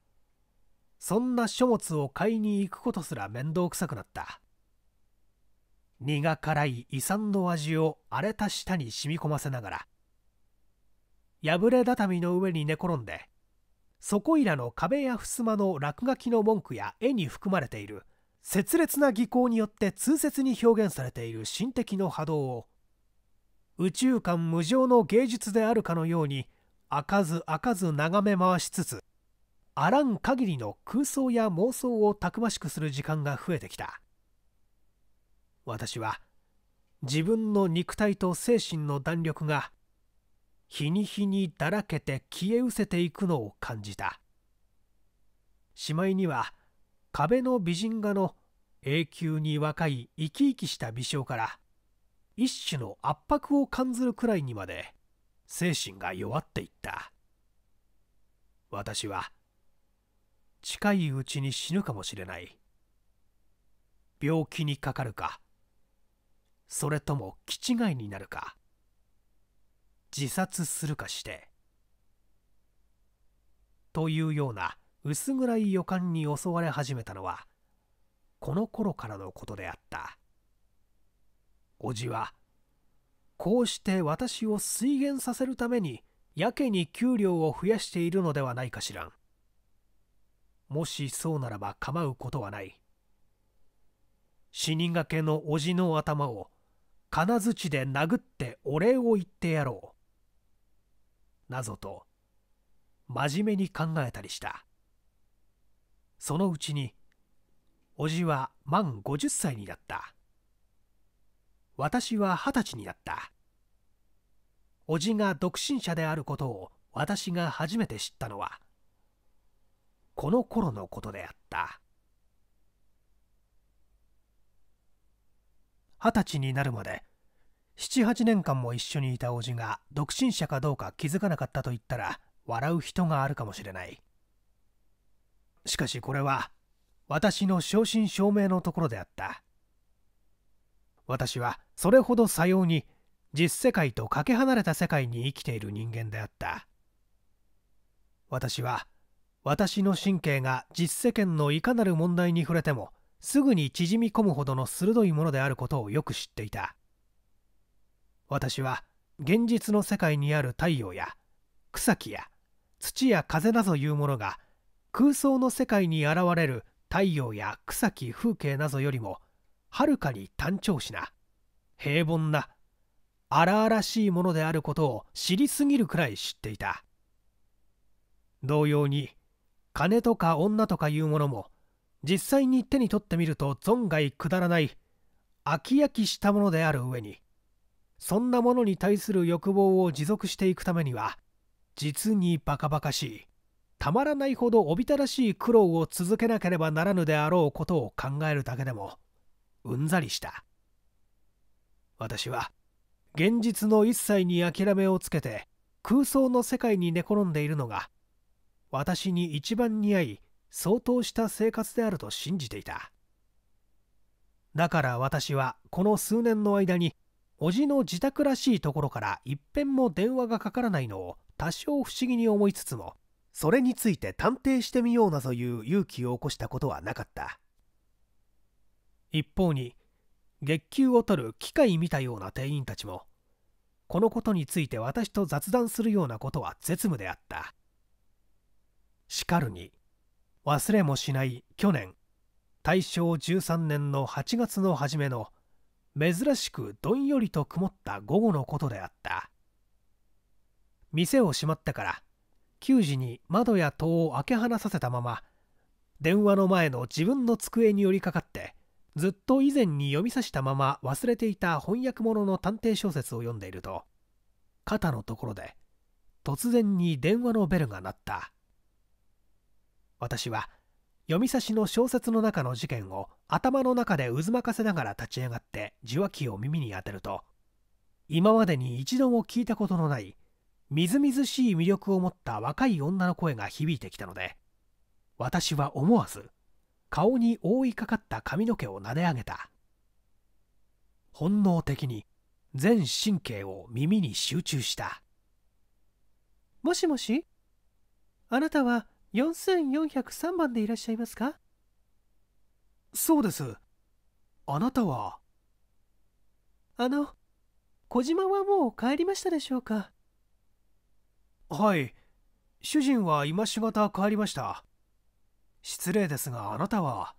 そんな書物を買いに行くことすら面倒くさくなった苦辛い遺産の味を荒れた舌に染み込ませながら破れ畳の上に寝転んでそこいらの壁や襖の落書きの文句や絵に含まれている拙劣な技巧によって痛切に表現されている心的の波動を宇宙間無常の芸術であるかのように開かず開かず眺め回しつつあらん限りの空想や妄想をたくましくする時間が増えてきた私は自分の肉体と精神の弾力が日に日にだらけて消え失せていくのを感じたしまいには壁の美人画の永久に若い生き生きした微笑から一種の圧迫を感じるくらいにまで精神が弱っていった私は近いうちに死ぬかもしれない病気にかかるかそれとも気違いになるか自殺するかしてというような薄暗い予感に襲われ始めたのはこの頃からのことであった叔父はこうして私を水源させるためにやけに給料を増やしているのではないかしらんもしそうならば構うことはない死人がけの叔父の頭を金づちで殴ってお礼を言ってやろうなぞと真面目に考えたりしたそのうちに叔父は満50歳になった私は二十歳になった叔父が独身者であることを私が初めて知ったのはこの頃のことであった二十歳になるまで78年間も一緒にいた叔父が独身者かどうか気づかなかったと言ったら笑う人があるかもしれないしかしこれは私の正真正銘のところであった私はそれほどさように実世界とかけ離れた世界に生きている人間であった私は私の神経が実世間のいかなる問題に触れてもすぐに縮み込むほどの鋭いものであることをよく知っていた私は現実の世界にある太陽や草木や土や風などいうものが空想の世界に現れる太陽や草木風景などよりもはるかに単調しな平凡な荒々しいものであることを知りすぎるくらい知っていた同様に金とか女とかいうものも実際に手に取ってみると存外くだらない飽き飽きしたものである上にそんなものに対する欲望を持続していくためには実にバカバカしいたまらないほどおびただしい苦労を続けなければならぬであろうことを考えるだけでもうんざりした私は現実の一切に諦めをつけて空想の世界に寝転んでいるのが私に一番似合い相当した生活であると信じていただから私はこの数年の間に叔父の自宅らしいところから一遍も電話がかからないのを多少不思議に思いつつもそれについて探偵してみようなという勇気を起こしたことはなかった一方に月給を取る機械見たような店員たちもこのことについて私と雑談するようなことは絶務であったしかるに忘れもしない去年大正13年の8月の初めの珍しくどんよりと曇った午後のことであった店を閉まってから給仕に窓や戸を開け放させたまま電話の前の自分の机に寄りかかってずっと以前に読みさしたまま忘れていた翻訳物の探偵小説を読んでいると肩のところで突然に電話のベルが鳴った私は読みさしの小説の中の事件を頭の中で渦巻かせながら立ち上がって受話器を耳に当てると今までに一度も聞いたことのないみずみずしい魅力を持った若い女の声が響いてきたので私は思わず顔に覆いかかった髪の毛を撫で上げた本能的に全神経を耳に集中したもしもしあなたは4403番でいらっしゃいますかそうですあなたはあの小島はもう帰りましたでしょうかはい主人は今しがた帰りました失礼ですがあなたは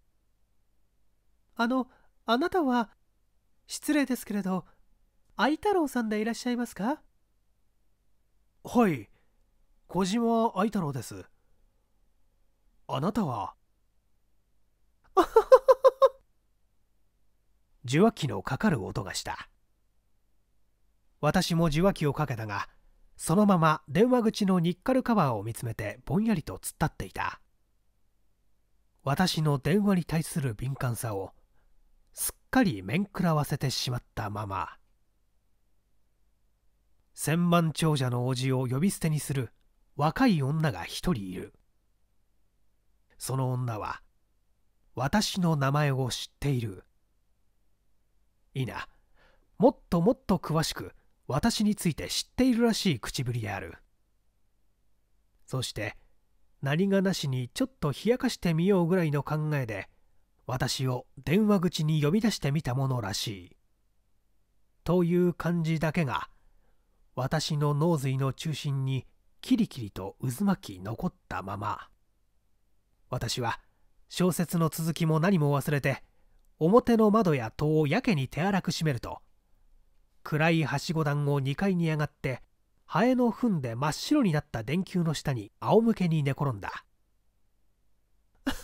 あのあなたは失礼ですけれど愛太郎さんでいらっしゃいますかはい小島愛太郎ですあなたは 受話器のかかる音がした私も受話器をかけたがそのまま電話口のニッカルカバーを見つめてぼんやりと突っ立っていた私の電話に対する敏感さをすっかり面食らわせてしまったまま千万長者の叔父を呼び捨てにする若い女が一人いるその女は私の名前を知っているいいなもっともっと詳しく私について知っているらしい口ぶりであるそして何がなしにちょっと冷やかしてみようぐらいの考えで私を電話口に呼び出してみたものらしい。という感じだけが私の脳髄の中心にキリキリと渦巻き残ったまま私は小説の続きも何も忘れて表の窓や戸をやけに手荒く閉めると暗いはしご段を2階に上がってハエの糞で真っ白になった電球の下に仰向けに寝転んだ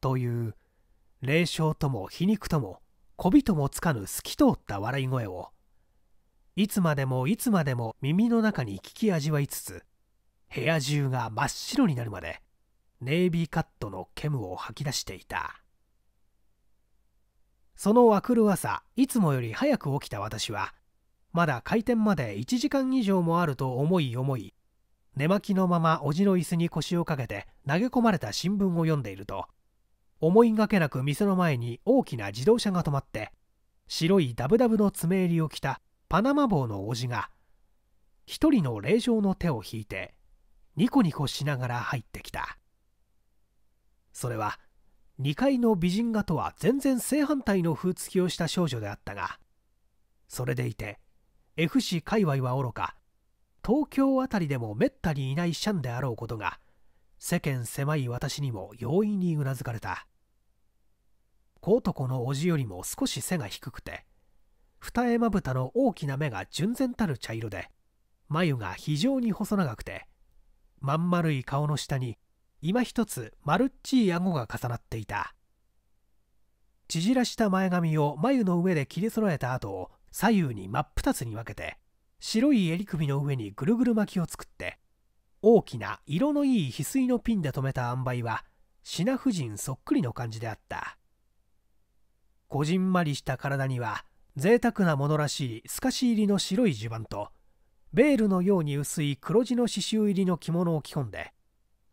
という霊障とも皮肉ともこびともつかぬ透き通った笑い声をいつまでもいつまでも耳の中に聞き味わいつつ部屋中が真っ白になるまでネイビーカットのケムを吐き出していたその明くる朝いつもより早く起きた私はまだ開店まで1時間以上もあると思い思い寝巻きのままおじの椅子に腰をかけて投げ込まれた新聞を読んでいると思いがけなく店の前に大きな自動車が止まって白いダブダブの爪襟を着たパナマ帽のおじが一人の霊場の手を引いてニコニコしながら入ってきたそれは2階の美人画とは全然正反対の風付きをした少女であったがそれでいて F 市界隈はおろか東京辺りでもめったにいないシャンであろうことが世間狭い私にも容易にうなずかれた小男の叔父よりも少し背が低くて二重まぶたの大きな目が純然たる茶色で眉が非常に細長くてまん丸い顔の下に今一つ丸っちい顎が重なっていた縮らした前髪を眉の上で切り揃えた後左右に真っ二つに分けて白い襟首の上にぐるぐる巻きを作って大きな色のいい翡翠のピンで留めた塩梅は品婦人そっくりの感じであったこじんまりした体には贅沢なものらしい透かし入りの白い襦袢とベールのように薄い黒地の刺繍入りの着物を着込んで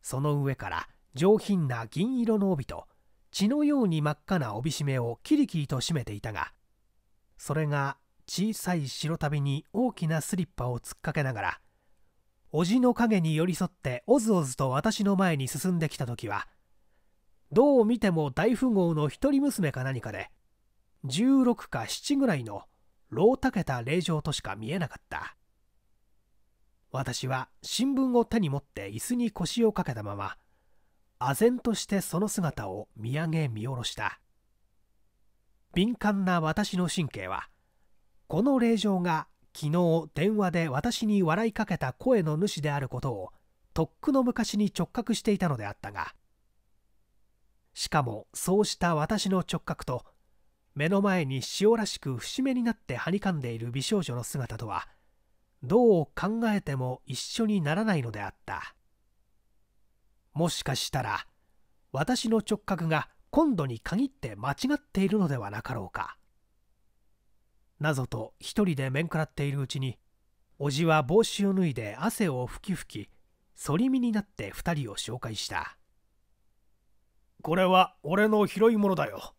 その上から上品な銀色の帯と血のように真っ赤な帯締めをキリキリと締めていたがそれが小さい白旅に大きなスリッパを突っかけながら叔父の影に寄り添っておずおずと私の前に進んできた時はどう見ても大富豪の一人娘か何かで16か7ぐらいの老たけた霊場としか見えなかった私は新聞を手に持って椅子に腰をかけたまま唖然としてその姿を見上げ見下ろした敏感な私の神経はこの令嬢が昨日電話で私に笑いかけた声の主であることをとっくの昔に直覚していたのであったがしかもそうした私の直覚と目の前に塩らしく節目になってはにかんでいる美少女の姿とはどう考えても一緒にならないのであったもしかしたら私の直覚が今度に限って間違っているのではなかろうか。なと一人で面食らっているうちにおじは帽子を脱いで汗をふきふき反り身になって二人を紹介したこれは俺の拾い物だよ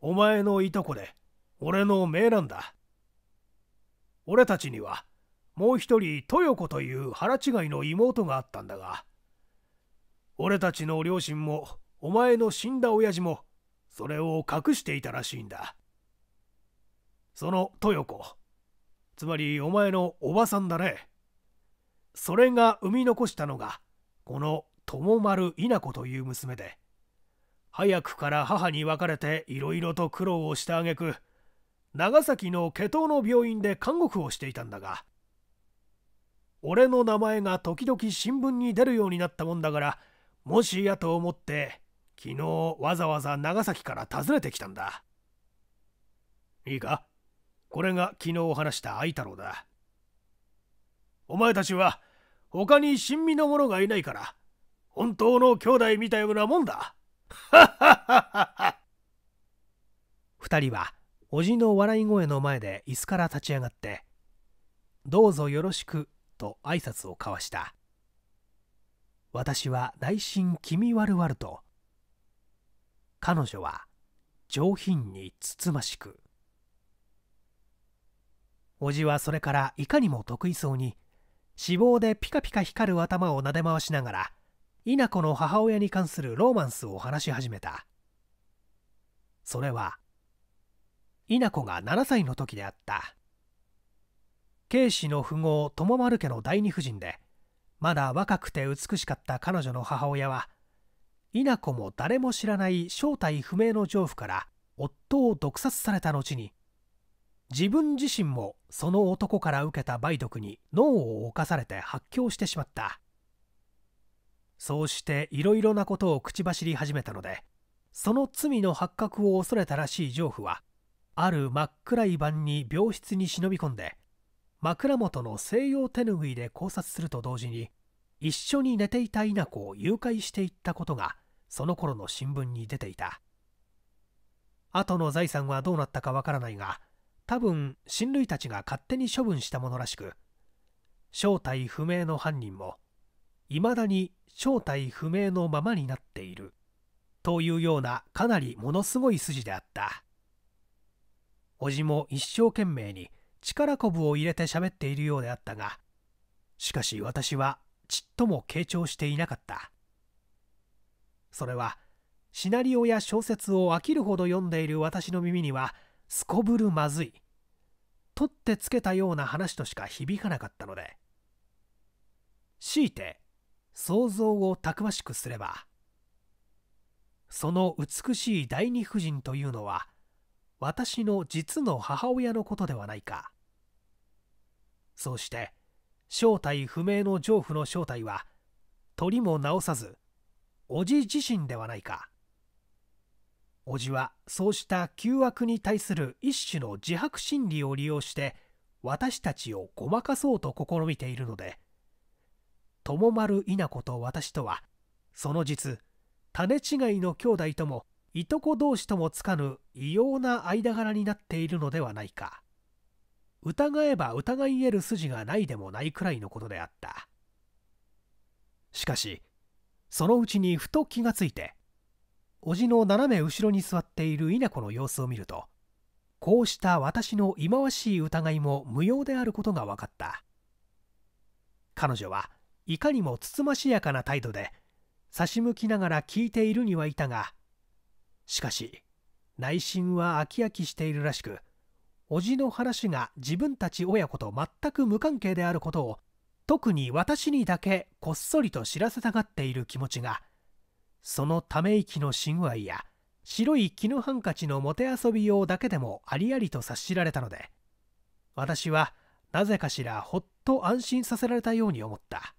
お前のいとこで俺の姪なんだ俺たちにはもう一人豊子という腹違いの妹があったんだが俺たちの両親もお前の死んだ親父もそれを隠していたらしいんだその豊子つまりお前のおばさんだねそれが生み残したのがこの友丸稲子という娘で早くから母に別れていろいろと苦労をしたげく長崎の下等の病院で看護婦をしていたんだが俺の名前が時々新聞に出るようになったもんだからもしやと思って昨日わざわざ長崎から訪ねてきたんだいいかこれが昨日話した愛太郎だお前たちは他に親身の者がいないから本当の兄弟みたいなもんだ2 二人はおじの笑い声の前で椅子から立ち上がって「どうぞよろしく」と挨拶を交わした私は内心気味悪々と彼女は上品につつましくおじはそれからいかにも得意そうに脂肪でピカピカ光る頭を撫で回しながら稲子の母親に関するロマンスを話し始めたそれは稲子が7歳の時であった慶氏の富豪友丸家の第二夫人でまだ若くて美しかった彼女の母親は稲子も誰も知らない正体不明の丈夫から夫を毒殺された後に自分自身もその男から受けた梅毒に脳を侵されて発狂してしまったそうしていろいろなことを口走り始めたのでその罪の発覚を恐れたらしい丈夫はある真っ暗い晩に病室に忍び込んで枕元の西洋手ぬぐいで考察すると同時に一緒に寝ていた稲子を誘拐していったことがその頃の新聞に出ていた後の財産はどうなったかわからないが多分親類たちが勝手に処分したものらしく正体不明の犯人もいまだに正体不明のままになっているというようなかなりものすごい筋であった叔父も一生懸命に力こぶを入れて喋っているようであったがしかし私はちっとも傾聴していなかったそれはシナリオや小説を飽きるほど読んでいる私の耳にはすこぶるまずい取ってつけたような話としか響かなかったので強いて想像をたくましくすればその美しい第二夫人というのは私の実の母親のことではないかそうして正体不明の丈夫の正体は鳥も直さず叔父自身ではないか叔父はそうした旧悪に対する一種の自白心理を利用して私たちをごまかそうと試みているので友丸稲子と私とはその実種違いの兄弟ともいとこ同士ともつかぬ異様な間柄になっているのではないか疑えば疑い得る筋がないでもないくらいのことであったしかしそのうちにふと気がついて叔父の斜め後ろに座っている稲子の様子を見るとこうした私の忌まわしい疑いも無用であることが分かった彼女はいかにもつつましやかな態度で差し向きながら聞いているにはいたがしかし内心は飽き飽きしているらしく叔父の話が自分たち親子と全く無関係であることを特に私にだけこっそりと知らせたがっている気持ちがそのため息の親愛や白い絹ハンカチのもてあそび用だけでもありありと察しられたので私はなぜかしらほっと安心させられたように思った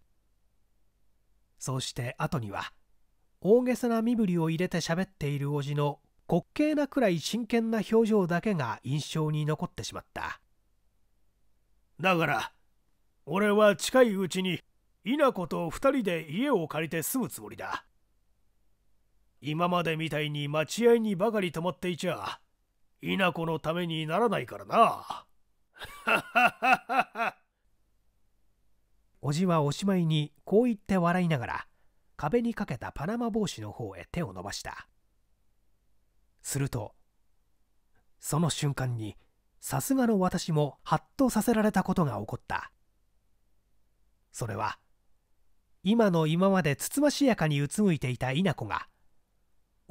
そうして後には大げさな身振りを入れて喋っているおじの滑稽なくらい真剣な表情だけが印象に残ってしまっただから俺は近いうちに稲子と2人で家を借りて住むつもりだ今までみたいに待合にばかり泊まっていちゃ稲子のためにならないからな おじはおしまいにこう言って笑いながら壁にかけたパナマ帽子の方へ手を伸ばしたするとその瞬間にさすがの私もハッとさせられたことが起こったそれは今の今までつつましやかにうつむいていた稲子が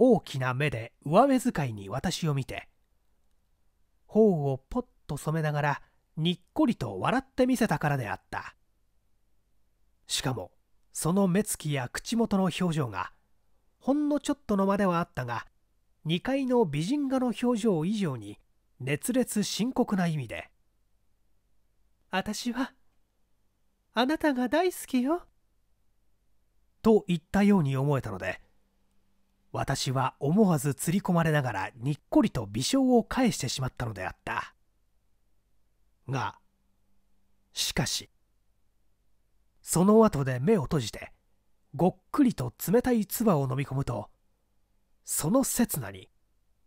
大きな目で上目遣いに私を見て頬をポッと染めながらにっこりと笑ってみせたからであったしかもその目つきや口元の表情がほんのちょっとの間ではあったが2階の美人画の表情以上に熱烈深刻な意味で「私はあなたが大好きよ」と言ったように思えたので私は思わず釣り込まれながらにっこりと微笑を返してしまったのであったがしかしその後で目を閉じてごっくりと冷たい唾を飲み込むとその刹那に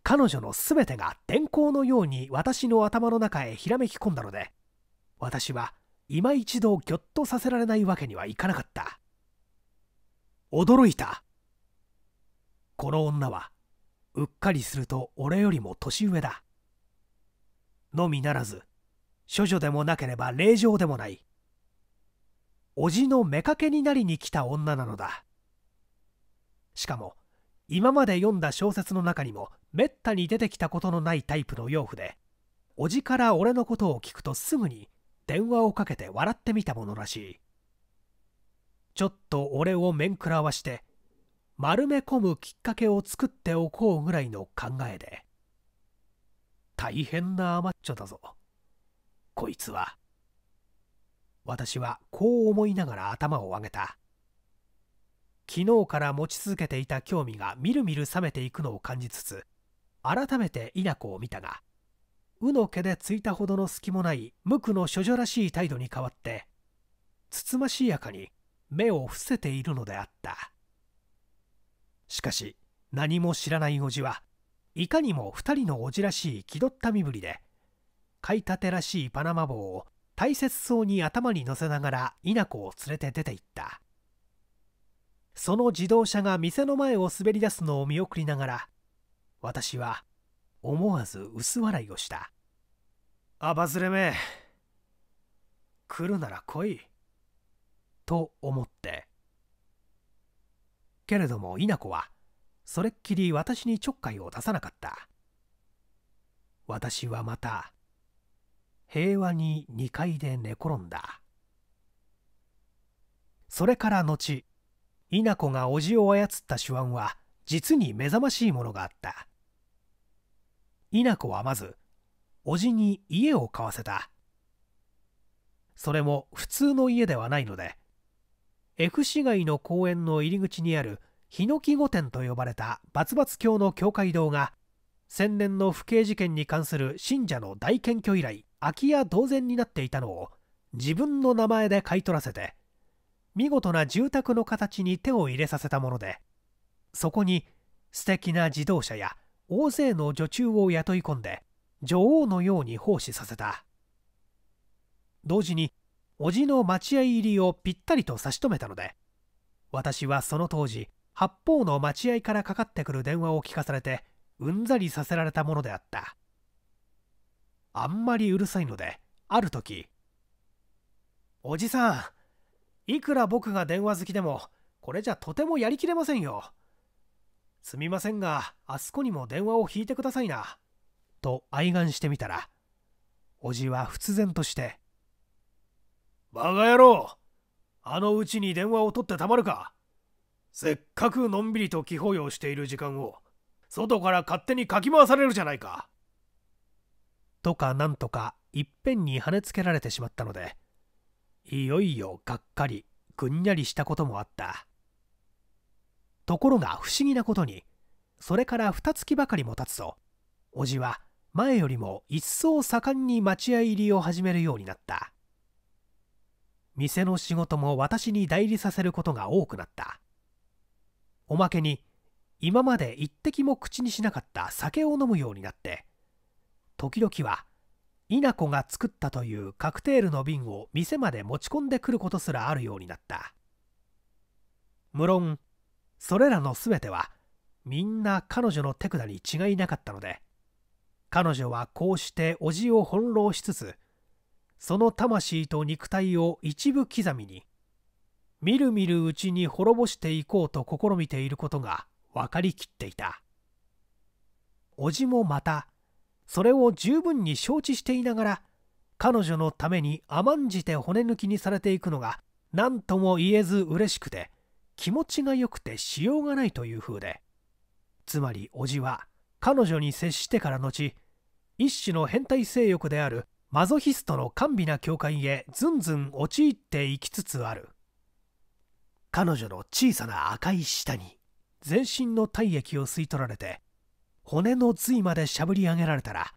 彼女のすべてが電光のように私の頭の中へひらめき込んだので私は今一度ぎょっとさせられないわけにはいかなかった驚いたこの女はうっかりすると俺よりも年上だのみならず処女でもなければ霊場でもない叔父の妾になりに来た女なのだしかも今まで読んだ小説の中にもめったに出てきたことのないタイプの養父で叔父から俺のことを聞くとすぐに電話をかけて笑ってみたものらしいちょっと俺を面食らわして丸め込むきっかけを作っておこうぐらいの考えで大変なアマッチョだぞこいつは私はこう思いながら頭を上げた昨日から持ち続けていた興味がみるみる冷めていくのを感じつつ改めて稲子を見たがうの毛でついたほどの隙もない無垢の処女らしい態度に変わってつつましやかに目を伏せているのであったしかし何も知らないおじはいかにも二人のおじらしい気取った身振りで買いたてらしいパナマ帽を大切そうに頭に乗せながら稲子を連れて出て行ったその自動車が店の前を滑り出すのを見送りながら私は思わず薄笑いをした「あばずれめ来るなら来い」と思ってけれども稲子はそれっきり私にちょっかいを出さなかった私はまた平和に2階で寝転んだそれから後稲子が叔父を操った手腕は実に目覚ましいものがあった稲子はまず叔父に家を買わせたそれも普通の家ではないので F 市街の公園の入り口にあるヒノキ御殿と呼ばれたバツバツ教の教会堂が千年の不敬事件に関する信者の大検挙以来空き家同然になっていたのを自分の名前で買い取らせて見事な住宅の形に手を入れさせたものでそこに素敵な自動車や大勢の女中を雇い込んで女王のように奉仕させた同時に叔父の待合入りをぴったりと差し止めたので私はその当時八方の待合からかかってくる電話を聞かされてうんざりさせられたものであったあんまりうるさいのである時「おじさんいくら僕が電話好きでもこれじゃとてもやりきれませんよ。すみませんがあそこにも電話を引いてくださいな」と哀願してみたらおじは忽然としてバカ野郎あのうちに電話を取ってたまるかせっかくのんびりと気保養している時間を外から勝手にかき回されるじゃないかとかなんとかいっぺんに跳ねつけられてしまったのでいよいよがっかりぐんやりしたこともあったところが不思議なことにそれから二月ばかりもたつとおじは前よりも一層盛んに待合入りを始めるようになった店の仕事も私に代理させることが多くなったおまけに今まで一滴も口にしなかった酒を飲むようになって時々は稲子が作ったというカクテールの瓶を店まで持ち込んでくることすらあるようになった無論それらの全てはみんな彼女の手管に違いなかったので彼女はこうして叔父を翻弄しつつその魂と肉体を一部刻みにみるみるうちに滅ぼしていこうと試みていることが分かりきっていた叔父もまたそれを十分に承知していながら彼女のために甘んじて骨抜きにされていくのが何とも言えず嬉しくて気持ちが良くてしようがないという風でつまり叔父は彼女に接してから後一種の変態性欲であるマゾヒストの甘美な教会へずんずん陥っていきつつある彼女の小さな赤い舌に全身の体液を吸い取られて骨の髄までしゃぶり上げられたら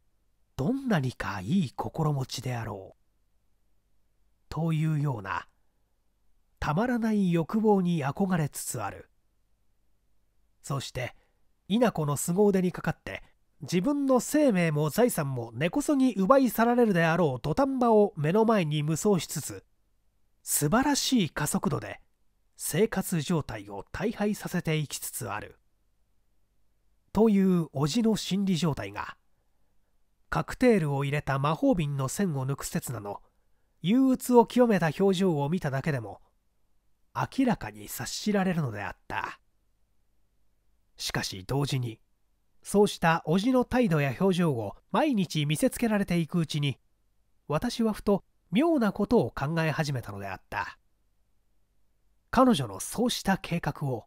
どんなにかいい心持ちであろうというようなたまらない欲望に憧れつつあるそして稲子の凄腕にかかって自分の生命も財産も根こそぎ奪い去られるであろう土壇場を目の前に無双しつつ素晴らしい加速度で生活状態を大敗させていきつつあるという叔父の心理状態がカクテールを入れた魔法瓶の線を抜く刹那の憂鬱を清めた表情を見ただけでも明らかに察しられるのであったしかし同時にそうした叔父の態度や表情を毎日見せつけられていくうちに私はふと妙なことを考え始めたのであった彼女のそうした計画を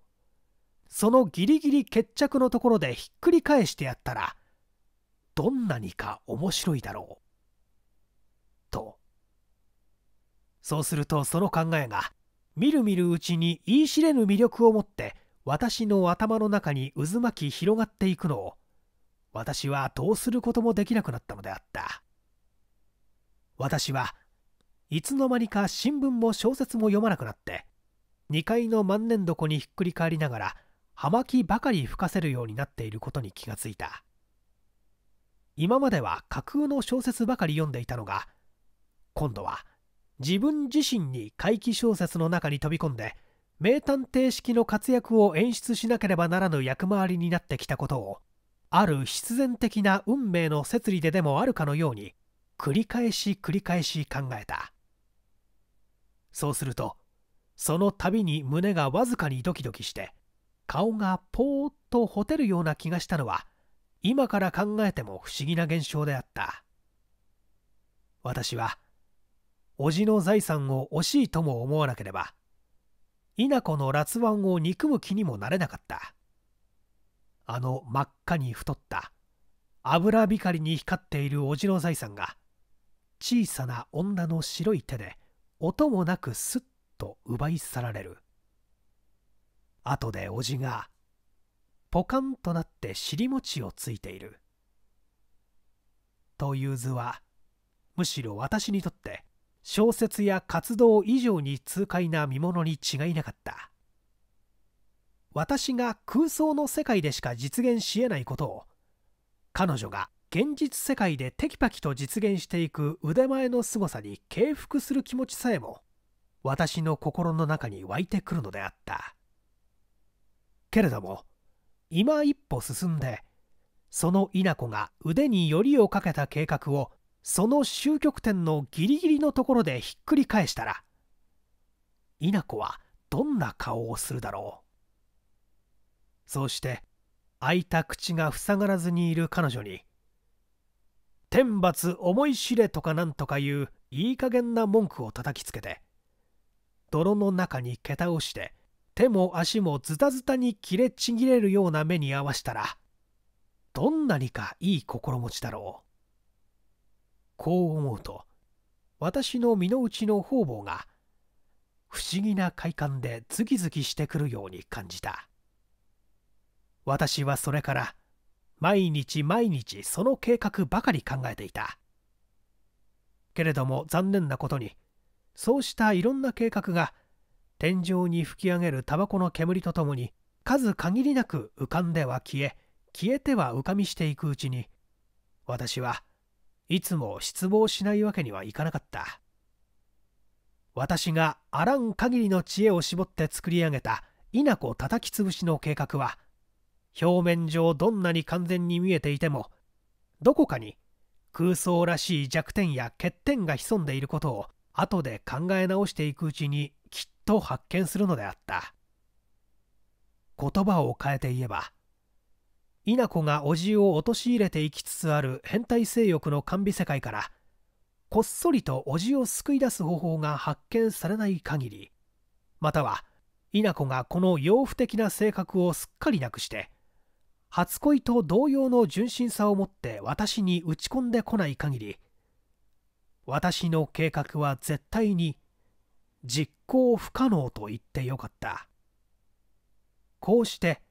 そのギリギリ決着のところでひっくり返してやったらどんなにか面白いだろうとそうするとその考えがみるみるうちに言い知れぬ魅力を持って私の頭の中に渦巻き広がっていくのを私はどうすることもできなくなったのであった私はいつの間にか新聞も小説も読まなくなって2階の万年床にひっくり返りながら葉巻ばかり吹かせるようになっていることに気がついた今までは架空の小説ばかり読んでいたのが今度は自分自身に怪奇小説の中に飛び込んで名探偵式の活躍を演出しなければならぬ役回りになってきたことをある必然的な運命の摂理ででもあるかのように繰り返し繰り返し考えたそうするとその度に胸がわずかにドキドキして顔がぽーっとほてるような気がしたのは今から考えても不思議な現象であった私は叔父の財産を惜しいとも思わなければ稲子の辣腕を憎む気にもなれなかったあの真っ赤に太った油光に光っているおじの財産が小さな女の白い手で音もなくすっと奪い去られる後でおじがポカンとなって尻餅をついているという図はむしろ私にとって小説や活動以上に痛快な見物に違いなかった私が空想の世界でしか実現しえないことを彼女が現実世界でテキパキと実現していく腕前の凄さに敬服する気持ちさえも私の心の中に湧いてくるのであったけれども今一歩進んでその稲子が腕によりをかけた計画をその終局点のギリギリのところでひっくり返したら稲子はどんな顔をするだろうそうして開いた口が塞がらずにいる彼女に「天罰思い知れ」とかなんとかいういい加減な文句を叩きつけて泥の中に桁をして手も足もズタズタに切れちぎれるような目に合わしたらどんなにかいい心持ちだろう。こう思うと私の身の内の方々が不思議な快感でズキズキしてくるように感じた私はそれから毎日毎日その計画ばかり考えていたけれども残念なことにそうしたいろんな計画が天井に吹き上げるタバコの煙とともに数限りなく浮かんでは消え消えては浮かみしていくうちに私はいつも失望しないわけにはいかなかった私があらん限りの知恵を絞って作り上げた稲子叩き潰しの計画は表面上どんなに完全に見えていてもどこかに空想らしい弱点や欠点が潜んでいることを後で考え直していくうちにきっと発見するのであった言葉を変えて言えば稲子が叔父を陥れていきつつある変態性欲の甘美世界からこっそりと叔父を救い出す方法が発見されない限りまたは稲子がこの養父的な性格をすっかりなくして初恋と同様の純真さを持って私に打ち込んでこない限り私の計画は絶対に実行不可能と言ってよかったこうして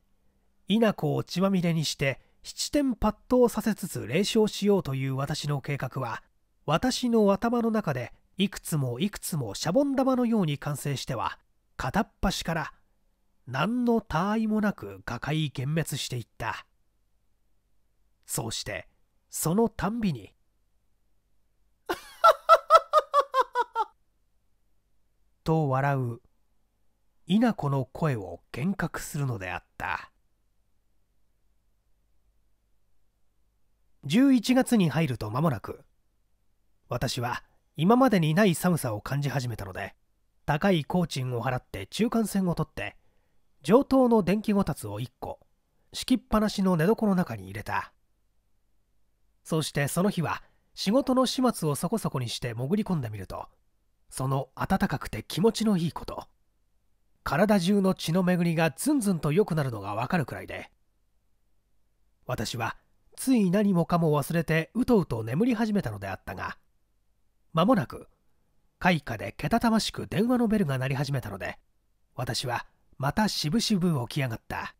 稲子を血まみれにして七点抜刀させつつ霊障しようという私の計画は私の頭の中でいくつもいくつもシャボン玉のように完成しては片っ端から何の他愛もなく瓦解幻滅していったそうしてそのたんびに と笑う稲子の声を幻覚するのであった。11月に入ると間もなく私は今までにない寒さを感じ始めたので高い工賃を払って中間線を取って上等の電気ごたつを1個敷きっぱなしの寝床の中に入れたそしてその日は仕事の始末をそこそこにして潜り込んでみるとその暖かくて気持ちのいいこと体中の血の巡りがズンズンと良くなるのがわかるくらいで私はつい何もかも忘れてうとうと眠り始めたのであったが間もなく開花でけたたましく電話のベルが鳴り始めたので私はまたしぶしぶ起き上がった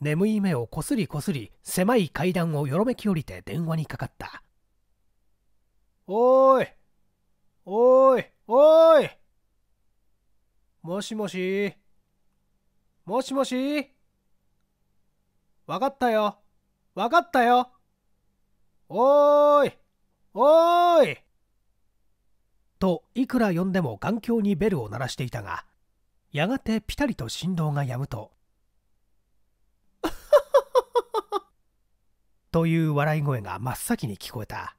眠い目をこすりこすり狭い階段をよろめき降りて電話にかかったおーいおーいおーいもしもしもしもしわかったよわかったよ。おーい、おーい。といくら呼んでも眼鏡にベルを鳴らしていたがやがてピタリと振動がやむと という笑い声が真っ先に聞こえた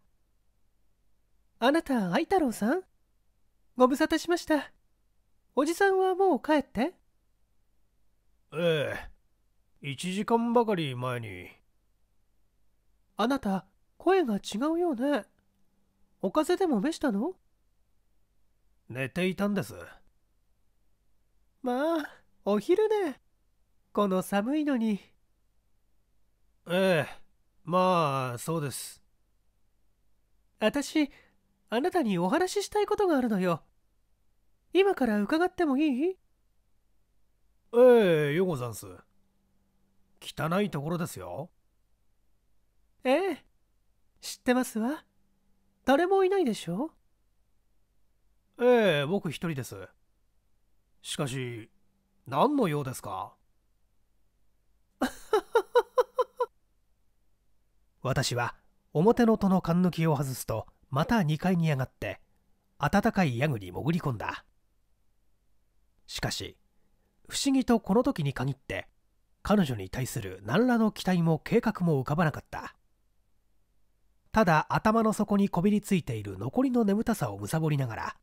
あなた愛太郎さんご無沙汰しましたおじさんはもう帰ってええ1時間ばかり前にあなた、声が違うようね。お風邪でも召したの寝ていたんです。まあ、お昼ね。この寒いのに。ええ、まあ、そうです。私、あなたにお話ししたいことがあるのよ。今から伺ってもいいええ、ようござんす。汚いところですよ。ええ知ってますわ誰もいないでしょええ僕一人ですしかし何の用ですか 私は表の戸の缶抜きを外すとまた2階に上がって暖かいヤグに潜り込んだしかし不思議とこの時に限って彼女に対する何らの期待も計画も浮かばなかったただ頭の底にこびりついている残りの眠たさをむさぼりながら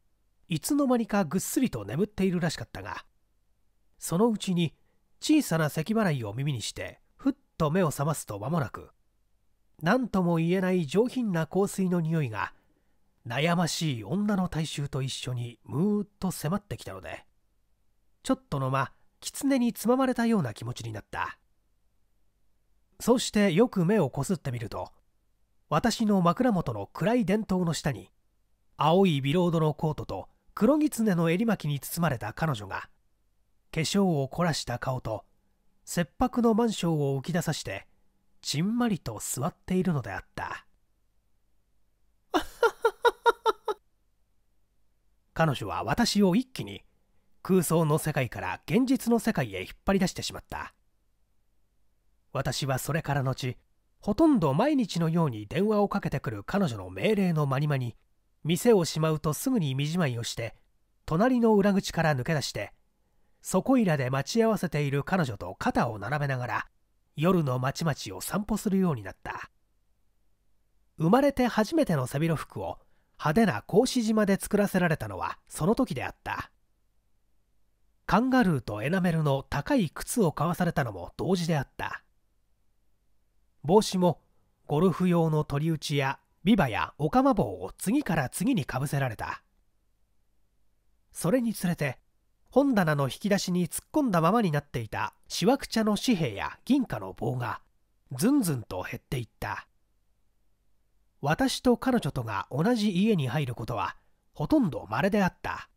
いつの間にかぐっすりと眠っているらしかったがそのうちに小さな咳払いを耳にしてふっと目を覚ますと間もなく何とも言えない上品な香水の匂いが悩ましい女の大衆と一緒にムーっと迫ってきたのでちょっとの間狐につままれたような気持ちになったそしてよく目をこすってみると私の枕元の暗い電灯の下に青いビロードのコートと黒狐の襟巻きに包まれた彼女が化粧を凝らした顔と切迫のマンションを浮き出さしてちんまりと座っているのであった 彼女は私を一気に空想の世界から現実の世界へ引っ張り出してしまった私はそれから後ほとんど毎日のように電話をかけてくる彼女の命令のまにまに店をしまうとすぐに身じまいをして隣の裏口から抜け出してそこいらで待ち合わせている彼女と肩を並べながら夜の町々を散歩するようになった生まれて初めての背広服を派手な格子島で作らせられたのはその時であったカンガルーとエナメルの高い靴を買わされたのも同時であった帽子もゴルフ用の取り打ちやビバやオカマ棒を次から次にかぶせられたそれにつれて本棚の引き出しに突っ込んだままになっていたしわくちゃの紙幣や銀貨の棒がずんずんと減っていった私と彼女とが同じ家に入ることはほとんど稀であった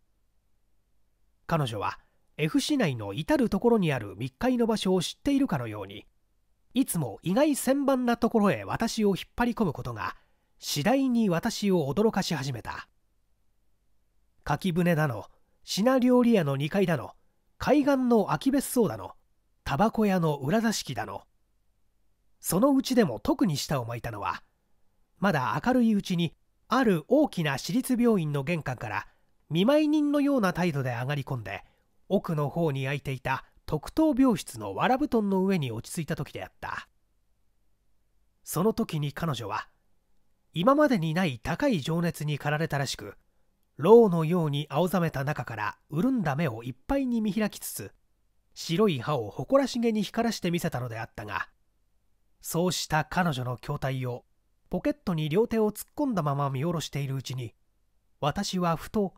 彼女は F 市内の至る所にある密会の場所を知っているかのようにいつも意外千番なところへ私を引っ張り込むことが次第に私を驚かし始めた柿舟だの品料理屋の2階だの海岸の空き別荘だのタバコ屋の裏座敷だのそのうちでも特に舌を巻いたのはまだ明るいうちにある大きな私立病院の玄関から見舞い人のような態度で上がり込んで奥の方に開いていた特等病室の藁布団の上に落ち着いた時であったその時に彼女は今までにない高い情熱に駆られたらしく牢のように青ざめた中から潤んだ目をいっぱいに見開きつつ白い歯を誇らしげに光らしてみせたのであったがそうした彼女の筐体をポケットに両手を突っ込んだまま見下ろしているうちに私はふと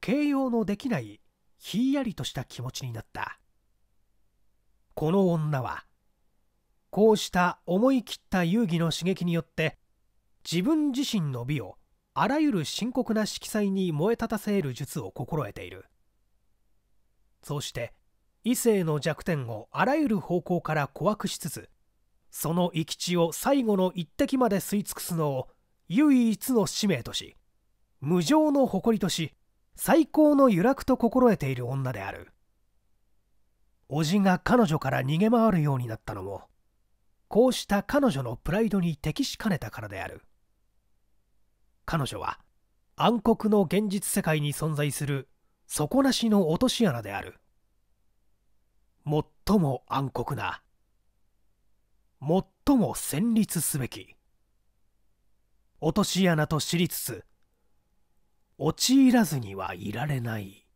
形容のできないひんやりとした気持ちになったこの女はこうした思い切った遊戯の刺激によって自分自身の美をあらゆる深刻な色彩に燃え立たせる術を心得ているそうして異性の弱点をあらゆる方向から怖くしつつその生き地を最後の一滴まで吸い尽くすのを唯一の使命とし無常の誇りとし最高の由楽と心得ている女である叔父が彼女から逃げ回るようになったのもこうした彼女のプライドに適しかねたからである彼女は暗黒の現実世界に存在する底なしの落とし穴である最も暗黒な最も戦慄すべき落とし穴と知りつつ陥らずにはいられない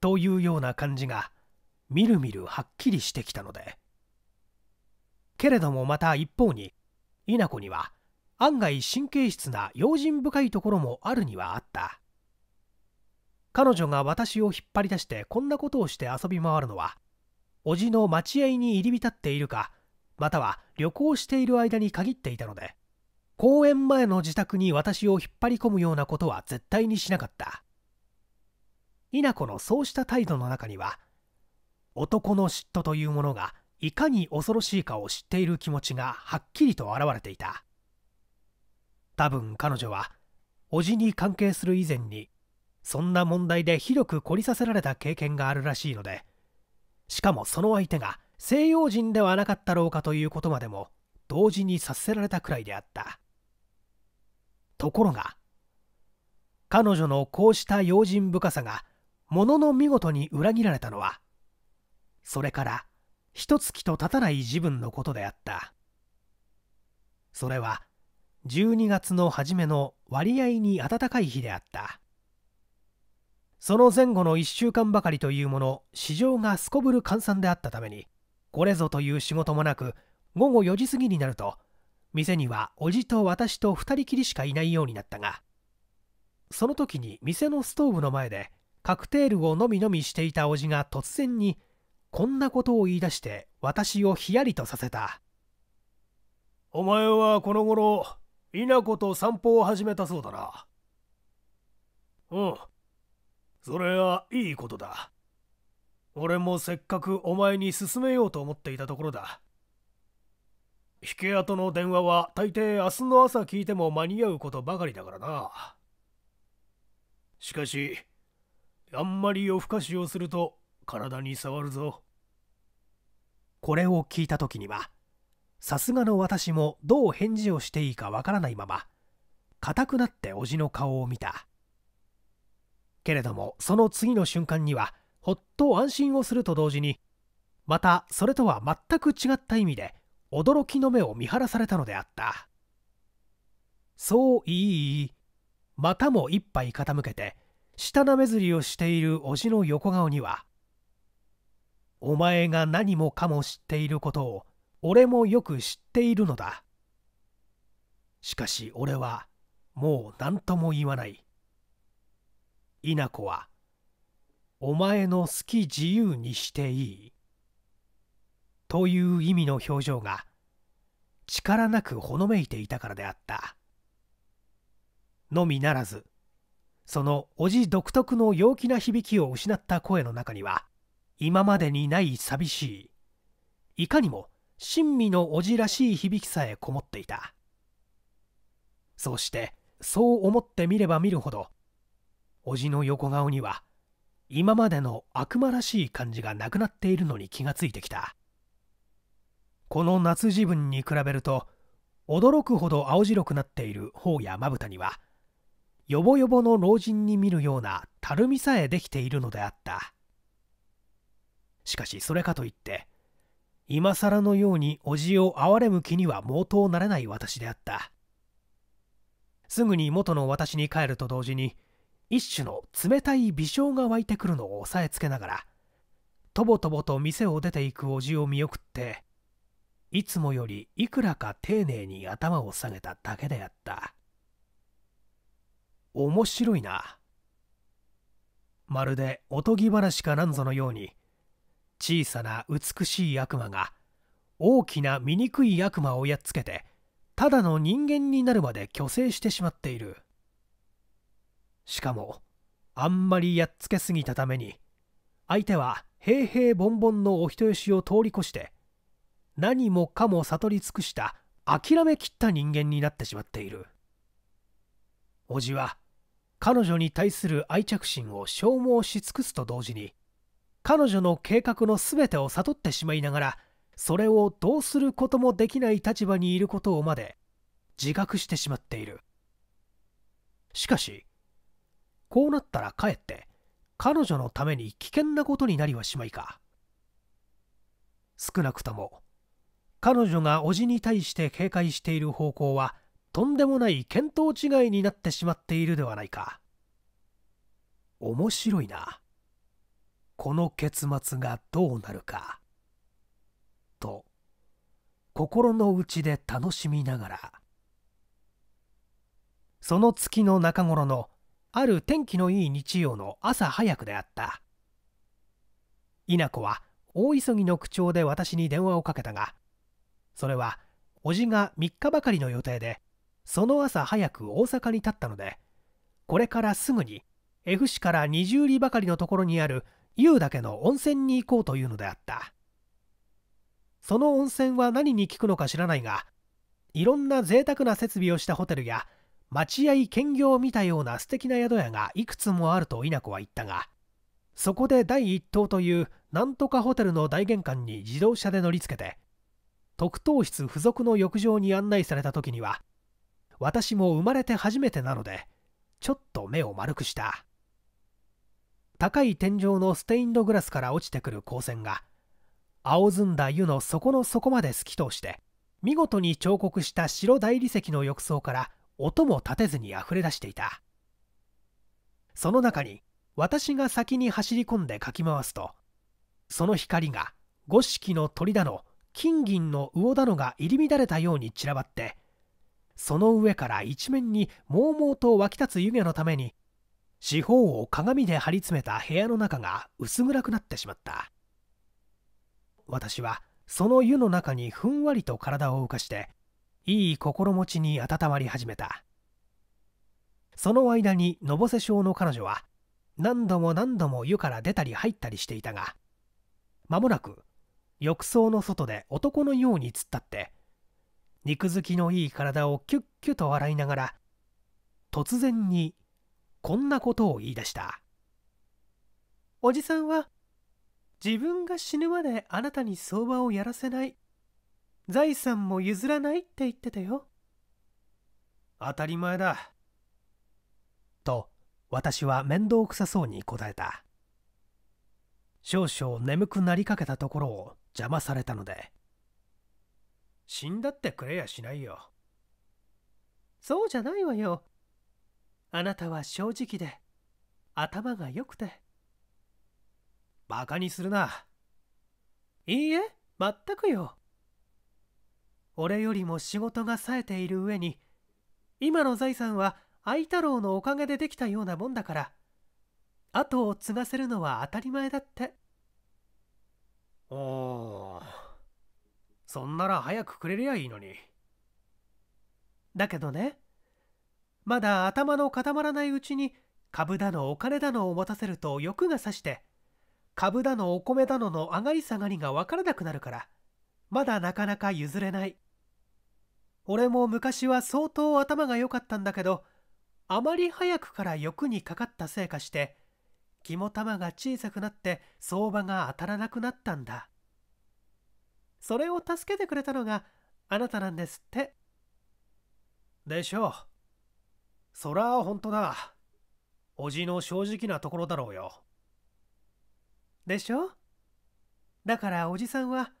というような感じがみるみるはっきりしてきたのでけれどもまた一方に稲子には案外神経質な用心深いところもあるにはあった彼女が私を引っ張り出してこんなことをして遊び回るのは叔父の待合に入り浸っているかまたは旅行している間に限っていたので公園前の自宅に私を引っ張り込むようなことは絶対にしなかった稲子のそうした態度の中には男の嫉妬というものがいかに恐ろしいかを知っている気持ちがはっきりと現れていた多分彼女は叔父に関係する以前にそんな問題で広く凝りさせられた経験があるらしいのでしかもその相手が西洋人ではなかったろうかということまでも同時に察せられたくらいであったところが彼女のこうした用心深さがものの見事に裏切られたのはそれから一月と経たない自分のことであったそれは12月の初めの割合に暖かい日であったその前後の1週間ばかりというもの市場がすこぶる閑散であったためにこれぞという仕事もなく午後4時過ぎになると店にはおじと私と2人きりしかいないようになったがその時に店のストーブの前でカクテールをのみのみしていたおじが突然にこんなことを言い出して私をひやりとさせたお前はこの頃稲子と散歩を始めたそうだなうんそれはいいことだ俺もせっかくお前に勧めようと思っていたところだ引け跡の電話は大抵明日の朝聞いても間に合うことばかりだからなしかしあんまり夜更かしをすると体に触るぞこれを聞いた時にはさすがの私もどう返事をしていいかわからないまま硬くなって叔父の顔を見たけれどもその次の瞬間にはほっと安心をすると同時にまたそれとは全く違った意味で驚きの目を見張らされたのであったそういいまたも一杯傾けて舌なめずりをしている叔父の横顔にはお前が何もかも知っていることを俺もよく知っているのだしかし俺はもう何とも言わない稲子はお前の好き自由にしていいという意味の表情が力なくほのめいていたからであったのみならずその叔父独特の陽気な響きを失った声の中には今までにない寂しいいかにも親身の叔父らしい響きさえこもっていたそうしてそう思ってみれば見るほど叔父の横顔には今までの悪魔らしい感じがなくなっているのに気がついてきたこの夏時分に比べると驚くほど青白くなっている頬やまぶたにはよぼよぼの老人に見るようなたるみさえできているのであったしかしそれかといって今更のように叔父を憐れむ気には毛頭なれない私であったすぐに元の私に帰ると同時に一種の冷たい微笑が湧いてくるのを押さえつけながらとぼとぼと店を出ていく叔父を見送っていつもよりいくらか丁寧に頭を下げただけであった面白いなまるでおとぎ話かなんぞのように小さな美しい悪魔が大きな醜い悪魔をやっつけてただの人間になるまで虚勢してしまっているしかもあんまりやっつけすぎたために相手は平平凡凡のお人よしを通り越して何もかも悟り尽くした諦めきった人間になってしまっている叔父は彼女に対する愛着心を消耗し尽くすと同時に彼女の計画の全てを悟ってしまいながらそれをどうすることもできない立場にいることをまで自覚してしまっているしかしこうなったらかえって彼女のために危険なことになりはしまいか少なくとも彼女が叔父に対して警戒している方向はとんでもない見当違いになってしまっているではないか面白いなこの結末がどうなるかと心の内で楽しみながらその月の中頃のある天気のいい日曜の朝早くであった稲子は大急ぎの口調で私に電話をかけたがそれは叔父が3日ばかりの予定でその朝早く大阪に立ったのでこれからすぐに F 市から20里ばかりのところにある湯だけの温泉に行こうというのであったその温泉は何に効くのか知らないがいろんな贅沢な設備をしたホテルや待合兼業を見たような素敵な宿屋がいくつもあると稲子は言ったがそこで第一棟というなんとかホテルの大玄関に自動車で乗りつけて特等室付属の浴場に案内された時には私も生まれて初めてなのでちょっと目を丸くした高い天井のステインドグラスから落ちてくる光線が青ずんだ湯の底の底まで透き通して見事に彫刻した白大理石の浴槽から音も立てずに溢れ出していたその中に私が先に走り込んでかき回すとその光が五色の鳥だの金銀の魚だのが入り乱れたように散らばってその上から一面にもうもうと湧き立つ湯気のために四方を鏡で張り詰めた部屋の中が薄暗くなってしまった私はその湯の中にふんわりと体を浮かしていい心持ちに温まり始めたその間にのぼせ症の彼女は何度も何度も湯から出たり入ったりしていたが間もなく浴槽の外で男のように突っ立って肉付きのいい体をキュッキュと洗いながら突然にこんなことを言い出したおじさんは自分が死ぬまであなたに相場をやらせない財産も譲らないって言ってたよ当たり前だと私は面倒くさそうに答えた少々眠くなりかけたところを邪魔されたので死んだってくれやしないよそうじゃないわよあなたは正直で頭が良くてバカにするないいえ全くよ俺よりも仕事が冴えている上に今の財産は愛太郎のおかげでできたようなもんだから後を継がせるのは当たり前だっておおそんなら早くくれりゃいいのにだけどねまだ頭の固まらないうちに株だのお金だのを持たせると欲がさして株だのお米だのの上がり下がりが分からなくなるからまだなかなか譲れない俺も昔は相当頭が良かったんだけどあまり早くから欲にかかったせいかして肝玉が小さくなって相場が当たらなくなったんだそれを助けてくれたのがあなたなんですってでしょうそら本当だ。おじの正直なところだろうよ。でしょだからおじさんは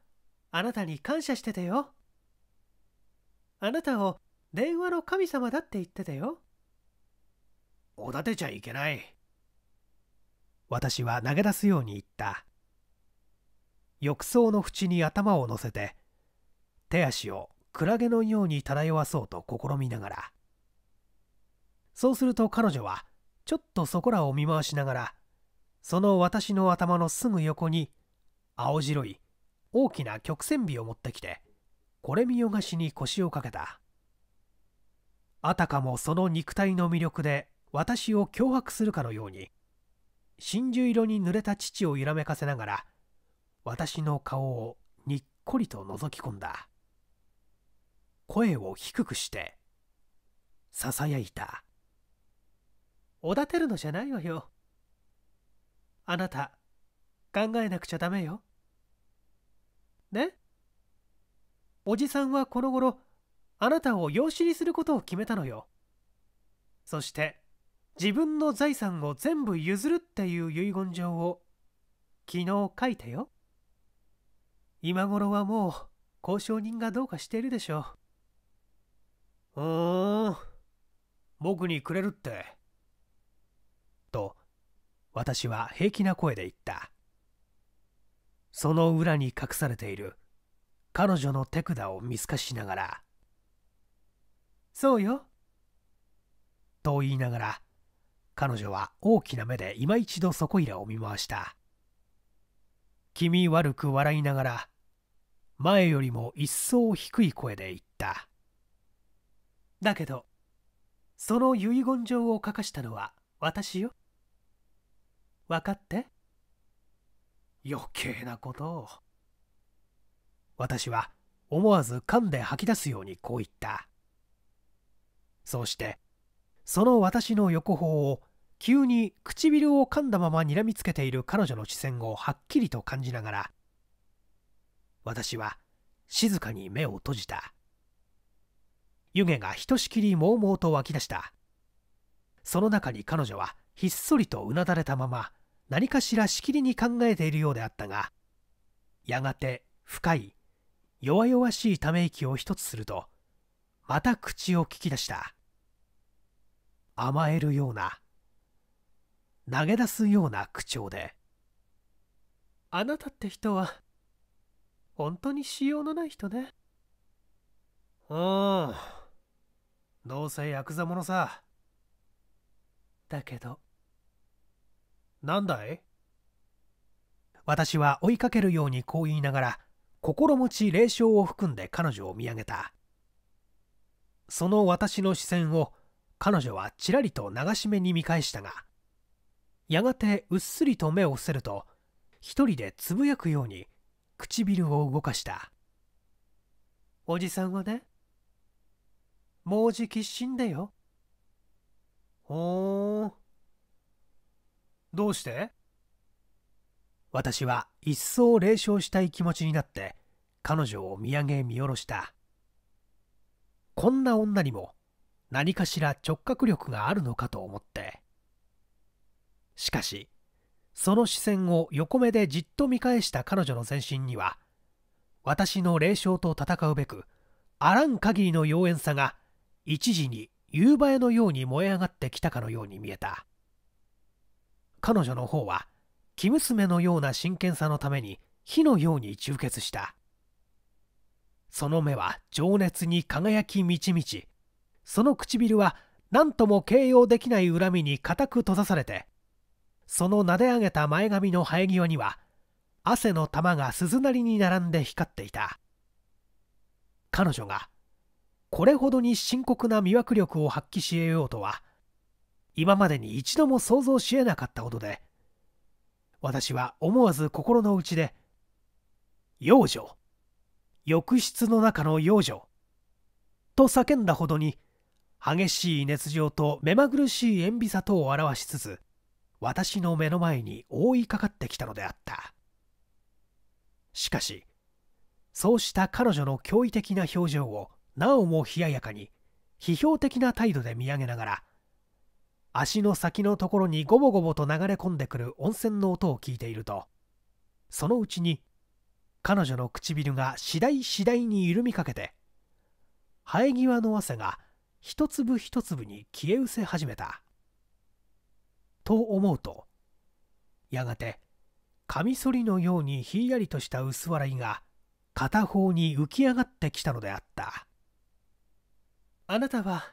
あなたに感謝しててよ。あなたを電話の神様だって言っててよ。おだてちゃいけない。私は投げ出すように言った。浴槽の縁に頭を乗せて手足をクラゲのように漂わそうと試みながらそうすると彼女はちょっとそこらを見回しながらその私の頭のすぐ横に青白い大きな曲線美を持ってきてこれ見よがしに腰をかけたあたかもその肉体の魅力で私を脅迫するかのように真珠色に濡れた乳を揺らめかせながら私の顔をにっこりと覗き込んだ声を低くしてささやいたおだてるのじゃないわよ。あなた、考えなくちゃダメよ。ねおじさんはこの頃、あなたを養子にすることを決めたのよ。そして、自分の財産を全部譲るっていう遺言状を、昨日書いてよ。今頃はもう、交渉人がどうかしているでしょう。うーん、僕にくれるって。と私は平気な声で言ったその裏に隠されている彼女の手札を見透かしながら「そうよ」と言いながら彼女は大きな目で今一度そこいらを見回した気味悪く笑いながら前よりも一層低い声で言っただけどその遺言状を書かしたのは私よ分かって余計なことを私は思わず噛んで吐き出すようにこう言ったそうしてその私の横方を急に唇を噛んだままにらみつけている彼女の視線をはっきりと感じながら私は静かに目を閉じた湯気がひとしきりもうもうと湧き出したその中に彼女はひっそりとうなだれたまま何かしらしきりに考えているようであったがやがて深い弱々しいため息を一つするとまた口を聞き出した甘えるような投げ出すような口調で「あなたって人は本当にしようのない人ね」うんどうせヤクザ者さだけどなんだい私は追いかけるようにこう言いながら心持ち霊障を含んで彼女を見上げたその私の視線を彼女はちらりと流し目に見返したがやがてうっすりと目を伏せると一人でつぶやくように唇を動かしたおじさんはねもうじき死んでよほーどうして私は一層冷笑したい気持ちになって彼女を見上げ見下ろしたこんな女にも何かしら直覚力があるのかと思ってしかしその視線を横目でじっと見返した彼女の全身には私の霊障と戦うべくあらん限りの妖艶さが一時に夕映えのように燃え上がってきたかのように見えた彼女の方は生娘のような真剣さのために火のように充血したその目は情熱に輝き満ち満ちその唇は何とも形容できない恨みに固く閉ざされてその撫で上げた前髪の生え際には汗の玉が鈴なりに並んで光っていた彼女がこれほどに深刻な魅惑力を発揮し得ようとは今までに一度も想像しえなかったほどで私は思わず心の内で「幼女浴室の中の幼女」と叫んだほどに激しい熱情と目まぐるしい塩ビさとを表しつつ私の目の前に覆いかかってきたのであったしかしそうした彼女の驚異的な表情をなおも冷ややかに批評的な態度で見上げながら足の先のところにゴボゴボと流れ込んでくる温泉の音を聞いているとそのうちに彼女の唇が次第次第に緩みかけて生え際の汗が一粒一粒に消え失せ始めた。と思うとやがてカミソリのようにひんやりとした薄笑いが片方に浮き上がってきたのであったあなたは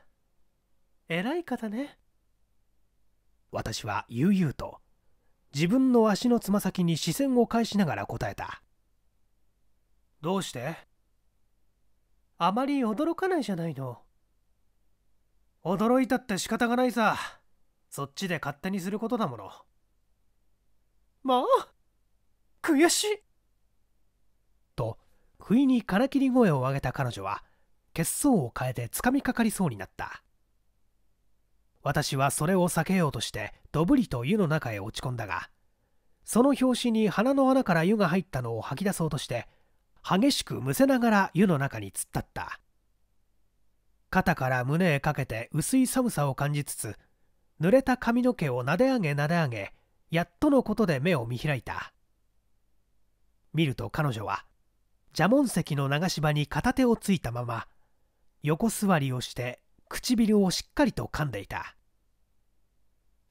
偉い方ね私は悠々と自分の足のつま先に視線を返しながら答えたどうしてあまり驚かないじゃないの驚いたって仕方がないさそっちで勝手にすることだものまあ悔しいと不意にからきり声を上げた彼女は血相を変えてつかみかかりそうになった私はそれを避けようとしてどぶりと湯の中へ落ち込んだがその拍子に鼻の穴から湯が入ったのを吐き出そうとして激しくむせながら湯の中に突っ立った肩から胸へかけて薄い寒さを感じつつ濡れた髪の毛をなで上げなで上げやっとのことで目を見開いた見ると彼女は蛇紋石の流し場に片手をついたまま横座りをして唇をしっかりと噛んでいた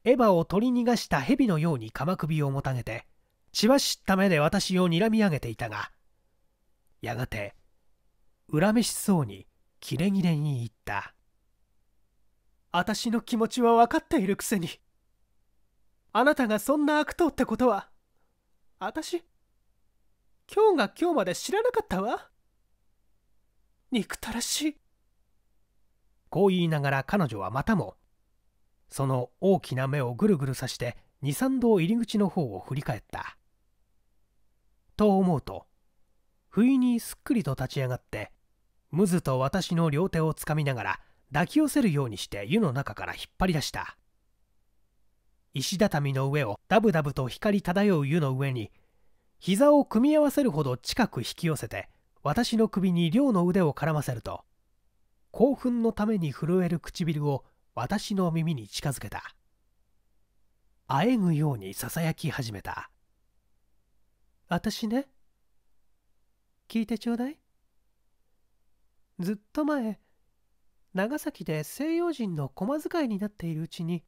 エヴァを取り逃がした蛇のように鎌首をもたげて血は知った目で私を睨み上げていたがやがて恨めしそうにキレキレに言った私の気持ちは分かっているくせにあなたがそんな悪党ってことは私今日が今日まで知らなかったわ憎たらしいこう言いながら彼女はまたもその大きな目をぐるぐるさして23度入り口の方を振り返ったと思うと不意にすっくりと立ち上がってムズと私の両手をつかみながら抱き寄せるようにして湯の中から引っ張り出した石畳の上をダブダブと光漂う湯の上に膝を組み合わせるほど近く引き寄せて私の首に両の腕を絡ませると興奮のために震える唇を私の耳に近づけたあえぐようにささやき始めた私ね聞いてちょうだいずっと前長崎で西洋人の駒使いになっているうちに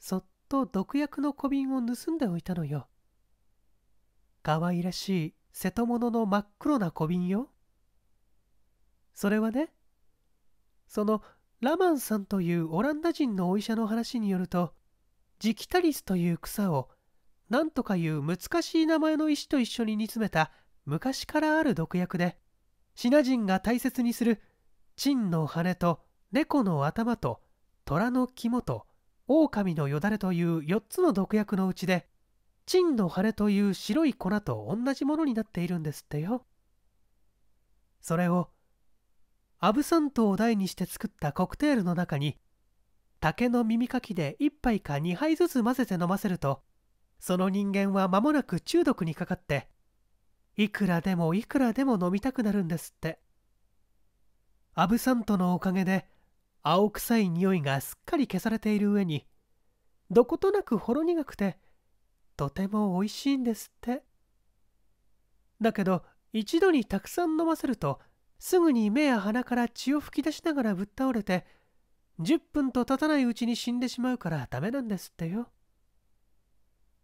そっと毒薬の小瓶を盗んでおいたのよ可愛らしい瀬戸物の真っ黒な小瓶よそれはねそのラマンさんというオランダ人のお医者の話によるとジキタリスという草を何とかいう難しい名前の石と一緒に煮詰めた昔からある毒薬でシナ人が大切にする陳の羽と猫の頭と虎の肝と狼のよだれという4つの毒薬のうちで陳の羽という白い粉と同じものになっているんですってよ。それをアブサントを台にして作ったコクテールの中に竹の耳かきで1杯か2杯ずつ混ぜて飲ませるとその人間は間もなく中毒にかかっていくらでもいくらでも飲みたくなるんですってアブサントのおかげで青臭い匂いがすっかり消されている上にどことなくほろ苦くてとても美味しいんですってだけど一度にたくさん飲ませるとすぐに目や鼻から血を吹き出しながらぶっ倒れて10分と経たないうちに死んでしまうからダメなんですってよ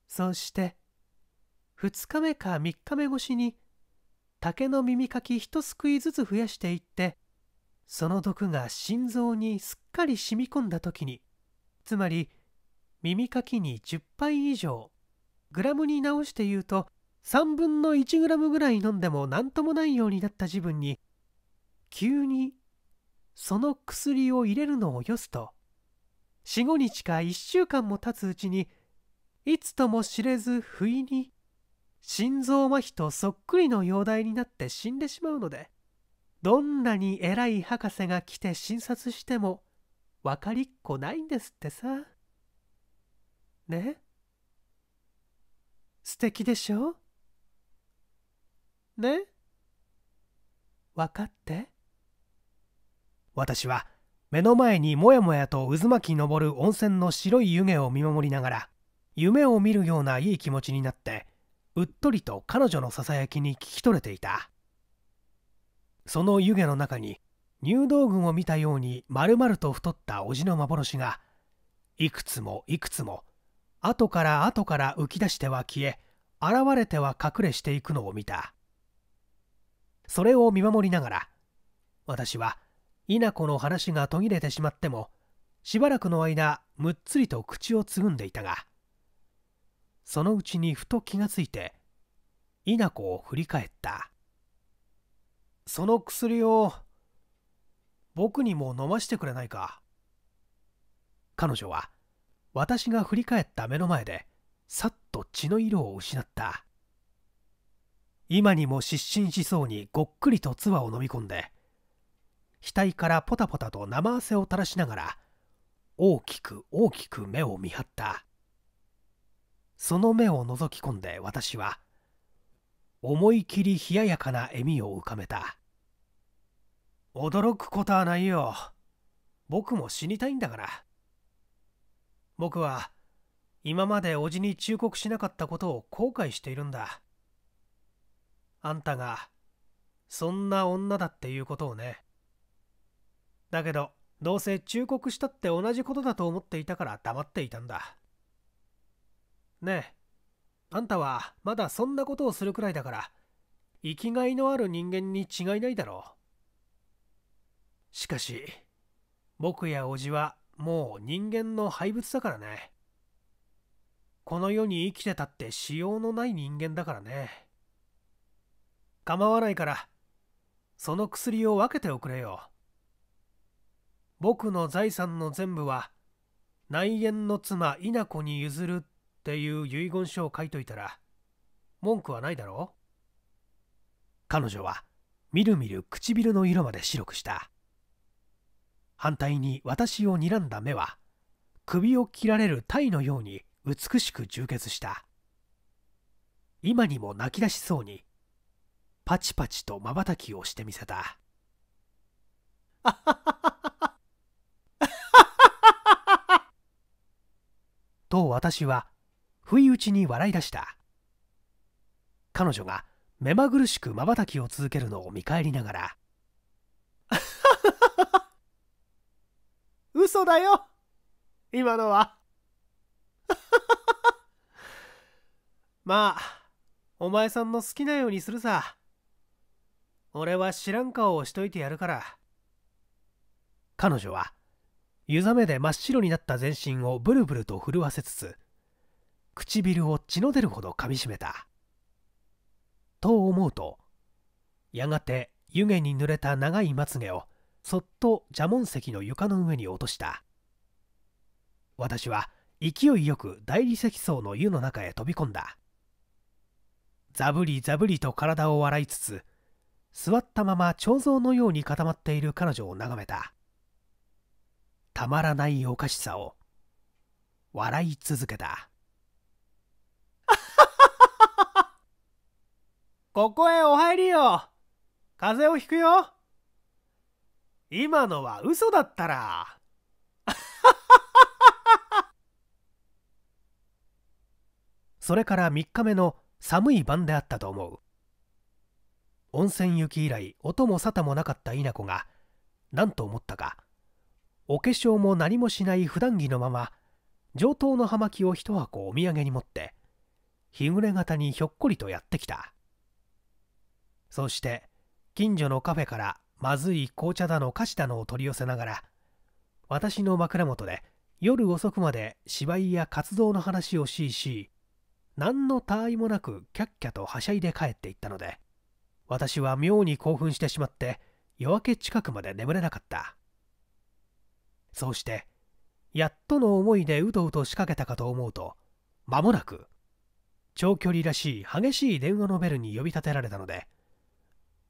そうして2日目か3日目越しに竹の耳かき一すくいずつ増やしていってその毒が心臓にすっかり染み込んだ時につまり耳かきに10杯以上グラムに直して言うと3分の1グラムぐらい飲んでも何ともないようになった自分に急にその薬を入れるのをよすと45日か1週間も経つうちにいつとも知れず不意に心臓麻痺とそっくりの容体になって死んでしまうのでどんなに偉い博士が来て診察しても分かりっこないんですってさね素敵でしょね分かって私は目の前にもやもやと渦巻きぼる温泉の白い湯気を見守りながら夢を見るようないい気持ちになってうっとりと彼女のささやきに聞き取れていたその湯気の中に入道群を見たように丸々と太った叔父の幻がいくつもいくつも後から後から浮き出しては消え現れては隠れしていくのを見たそれを見守りながら私は稲子の話が途切れてしまってもしばらくの間むっつりと口をつぐんでいたがそのうちにふと気がついて稲子を振り返ったその薬を僕にも飲ましてくれないか彼女は私が振り返った目の前でさっと血の色を失った今にも失神しそうにごっくりと唾を飲み込んで額からポタポタと生汗を垂らしながら大きく大きく目を見張ったその目を覗き込んで私は思い切り冷ややかな笑みを浮かべた驚くことはないよ僕も死にたいんだから僕は今まで叔父に忠告しなかったことを後悔しているんだあんたがそんな女だっていうことをねだけどどうせ忠告したって同じことだと思っていたから黙っていたんだねえあんたはまだそんなことをするくらいだから生きがいのある人間に違いないだろうしかし僕や叔父はもう人間の廃物だからねこの世に生きてたってしようのない人間だからね構わないからその薬を分けておくれよ僕の財産の全部は内縁の妻稲子に譲るっていう遺言書を書いといたら文句はないだろう彼女はみるみる唇の色まで白くした反対に私を睨んだ目は首を切られる鯛のように美しく充血した今にも泣き出しそうにパチパチとまばたきをしてみせた。と私は不意打ちに笑い出した彼女が目まぐるしくまばたきを続けるのを見返りながら「嘘だよ今のは まあお前さんの好きなようにするさ俺は知らん顔をしといてやるから彼女は湯ざめで真っ白になった全身をブルブルと震わせつつ唇を血の出るほどかみしめたと思うとやがて湯気に濡れた長いまつげをそっと蛇紋石の床の上に落とした私は勢いよく大理石層の湯の中へ飛び込んだざぶりざぶりと体を洗いつつ座ったまま彫像のように固まっている彼女を眺めたたまらないおかしさを笑い続けた ここへお入りよ風邪をひくよ今のは嘘だったら それから3日目の寒い晩であったと思う温泉行き以来音も沙汰もなかった稲子が何と思ったかお化粧も何もしない普段着のまま上等の葉巻を一箱お土産に持って日暮れ方にひょっこりとやってきたそして近所のカフェからまずい紅茶だの菓子だのを取り寄せながら私の枕元で夜遅くまで芝居や活動の話をしいし何の他愛もなくキャッキャとはしゃいで帰っていったので私は妙に興奮してしまって夜明け近くまで眠れなかったそうしてやっとの思いでうとうと仕掛けたかと思うと間もなく長距離らしい激しい電話のベルに呼び立てられたので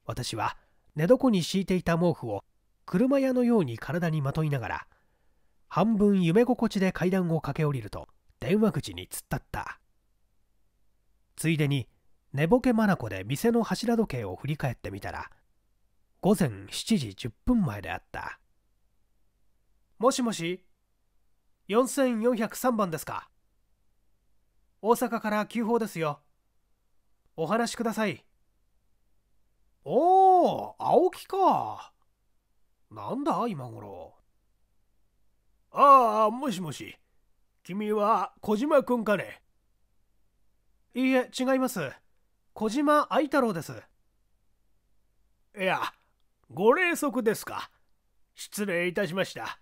私は寝床に敷いていた毛布を車屋のように体にまといながら半分夢心地で階段を駆け下りると電話口に突っ立ったついでに寝ぼけ眼で店の柱時計を振り返ってみたら午前7時10分前であったもしもし4403番ですか大阪から急報ですよお話しくださいおお青木かなんだ今頃ああもしもし君は小島君かねいいえ違います小島愛太郎ですいやご礼息ですか失礼いたしました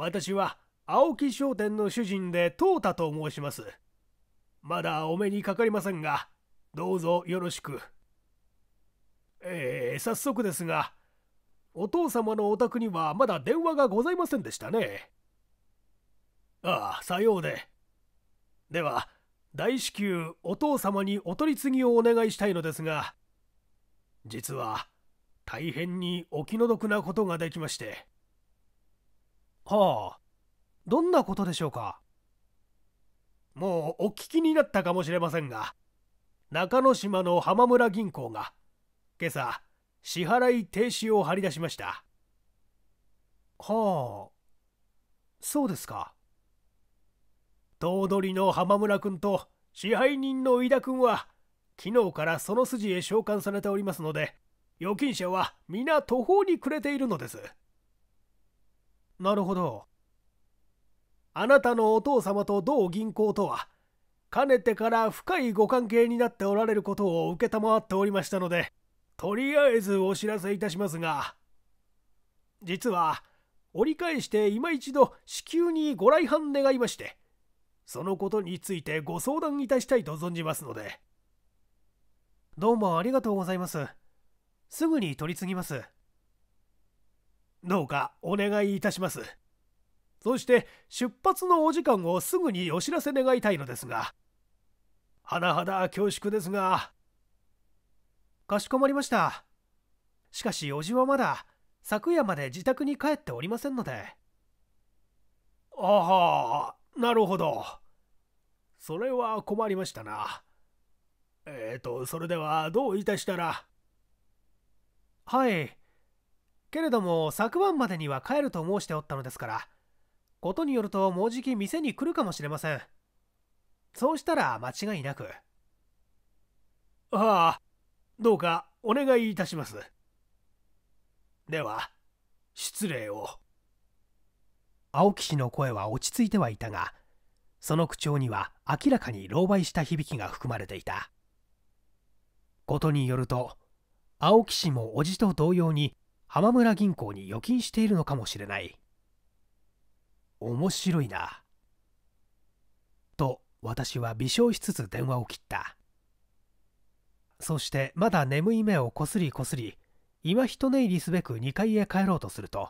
私は青木商店の主人で淘汰と申します。まだお目にかかりませんが、どうぞよろしく。えー、早速ですが、お父様のお宅にはまだ電話がございませんでしたね。ああ、さようで。では、大至急お父様にお取り次ぎをお願いしたいのですが、実は、大変にお気の毒なことができまして。はあどんなことでしょうかもうお聞きになったかもしれませんが中之島の浜村銀行が今朝支払い停止を張り出しましたはあそうですか頭取の浜村君と支配人の飯田君は昨日からその筋へ召喚されておりますので預金者は皆途方に暮れているのですなるほどあなたのお父様と同銀行とはかねてから深いご関係になっておられることを承っておりましたのでとりあえずお知らせいたしますが実は折り返して今一度至急にご来藩願いましてそのことについてご相談いたしたいと存じますのでどうもありがとうございますすぐに取り次ぎますどうかお願いいたしますそして出発のお時間をすぐにお知らせ願いたいのですが甚だ恐縮ですがかしこまりましたしかしおじはまだ昨夜まで自宅に帰っておりませんのでああなるほどそれは困りましたなえっ、ー、とそれではどういたしたらはいけれども昨晩までには帰ると申しておったのですからことによるともうじき店に来るかもしれませんそうしたら間違いなくああどうかお願いいたしますでは失礼を青木氏の声は落ち着いてはいたがその口調には明らかに狼狽した響きが含まれていたことによると青木氏も叔父と同様に浜村銀行に預金しているのかもしれない面白いなと私は微笑しつつ電話を切ったそしてまだ眠い目をこすりこすり今一寝入りすべく2階へ帰ろうとすると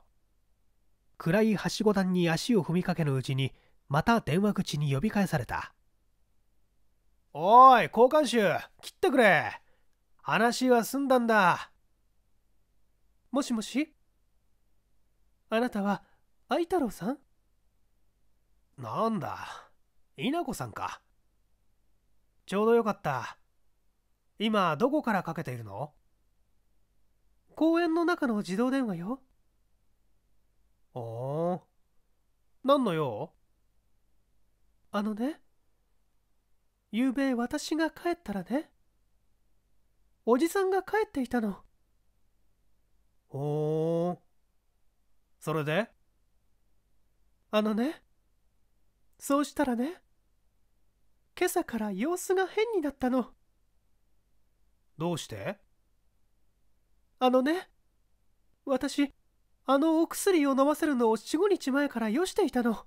暗いはしご段に足を踏みかけるうちにまた電話口に呼び返されたおい交換手切ってくれ話は済んだんだもしもしあなたは愛太郎さんなんだ稲子さんかちょうどよかった今どこからかけているの公園の中の自動電話よおお何の用あのねゆうべ私が帰ったらねおじさんが帰っていたのほうそれであのねそうしたらね今朝から様子が変になったのどうしてあのね私あのお薬を飲ませるのを45日前からよしていたの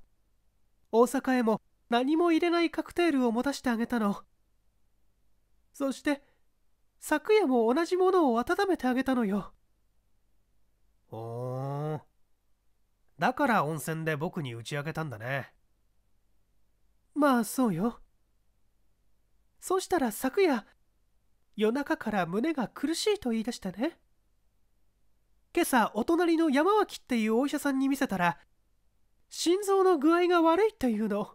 大阪へも何も入れないカクテールを持たしてあげたのそして昨夜も同じものを温めてあげたのよおーだから温泉で僕に打ち明けたんだねまあそうよそしたら昨夜夜中から胸が苦しいと言い出したね今朝お隣の山脇っていうお医者さんに見せたら心臓の具合が悪いというの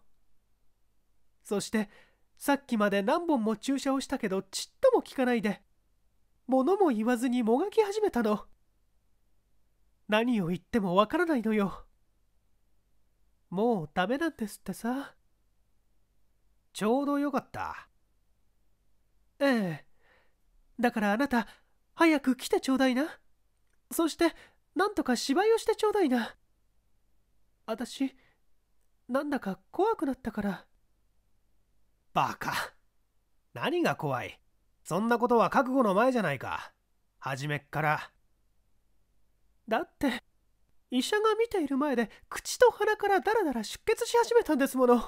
そしてさっきまで何本も注射をしたけどちっとも効かないで物も言わずにもがき始めたの何を言ってもわからないのよもうダメなんですってさちょうどよかったええだからあなた早く来てちょうだいなそしてなんとか芝居をしてちょうだいな私なんだか怖くなったからバカ何が怖いそんなことは覚悟の前じゃないか初めっからだって医者が見ている前で口と鼻からダラダラ出血し始めたんですもの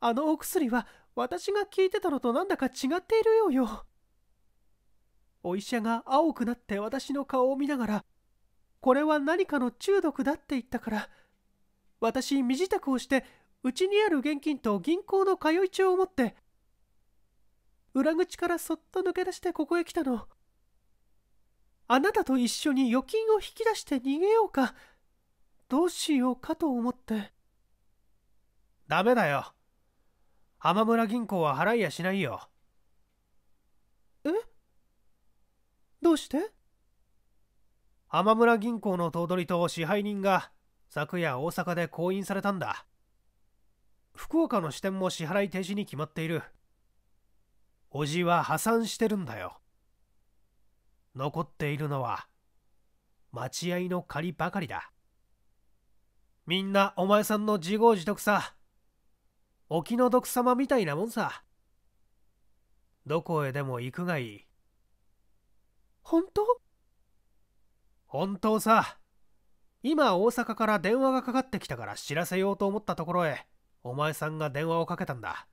あのお薬は私が聞いてたのとなんだか違っているようよお医者が青くなって私の顔を見ながらこれは何かの中毒だって言ったから私身支度をしてうちにある現金と銀行の通い帳を持って裏口からそっと抜け出してここへ来たのあなたと一緒に預金を引き出して逃げようか、どうしようかと思って。ダメだよ。浜村銀行は払いやしないよ。えどうして浜村銀行の頭取と支配人が昨夜大阪で婚姻されたんだ。福岡の支店も支払い停止に決まっている。叔父は破産してるんだよ。残っているのは待合の借りばかりだみんなお前さんの自業自得さお気の毒様みたいなもんさどこへでも行くがいい本当本当さ今大阪から電話がかかってきたから知らせようと思ったところへお前さんが電話をかけたんだ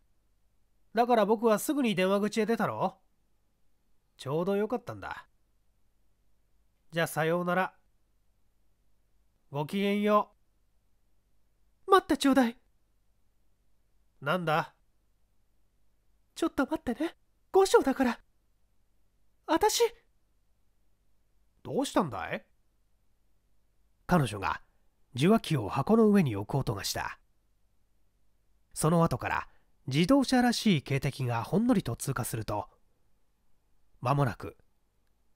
だから僕はすぐに電話口へ出たろちょうどよかったんだじゃあさようなら。ごきげんよう。待ってちょうだい。なんだちょっと待ってね。五章だから。私どうしたんだい彼女が受話器を箱の上に置く音がしたその後から自動車らしい警笛がほんのりと通過すると間もなく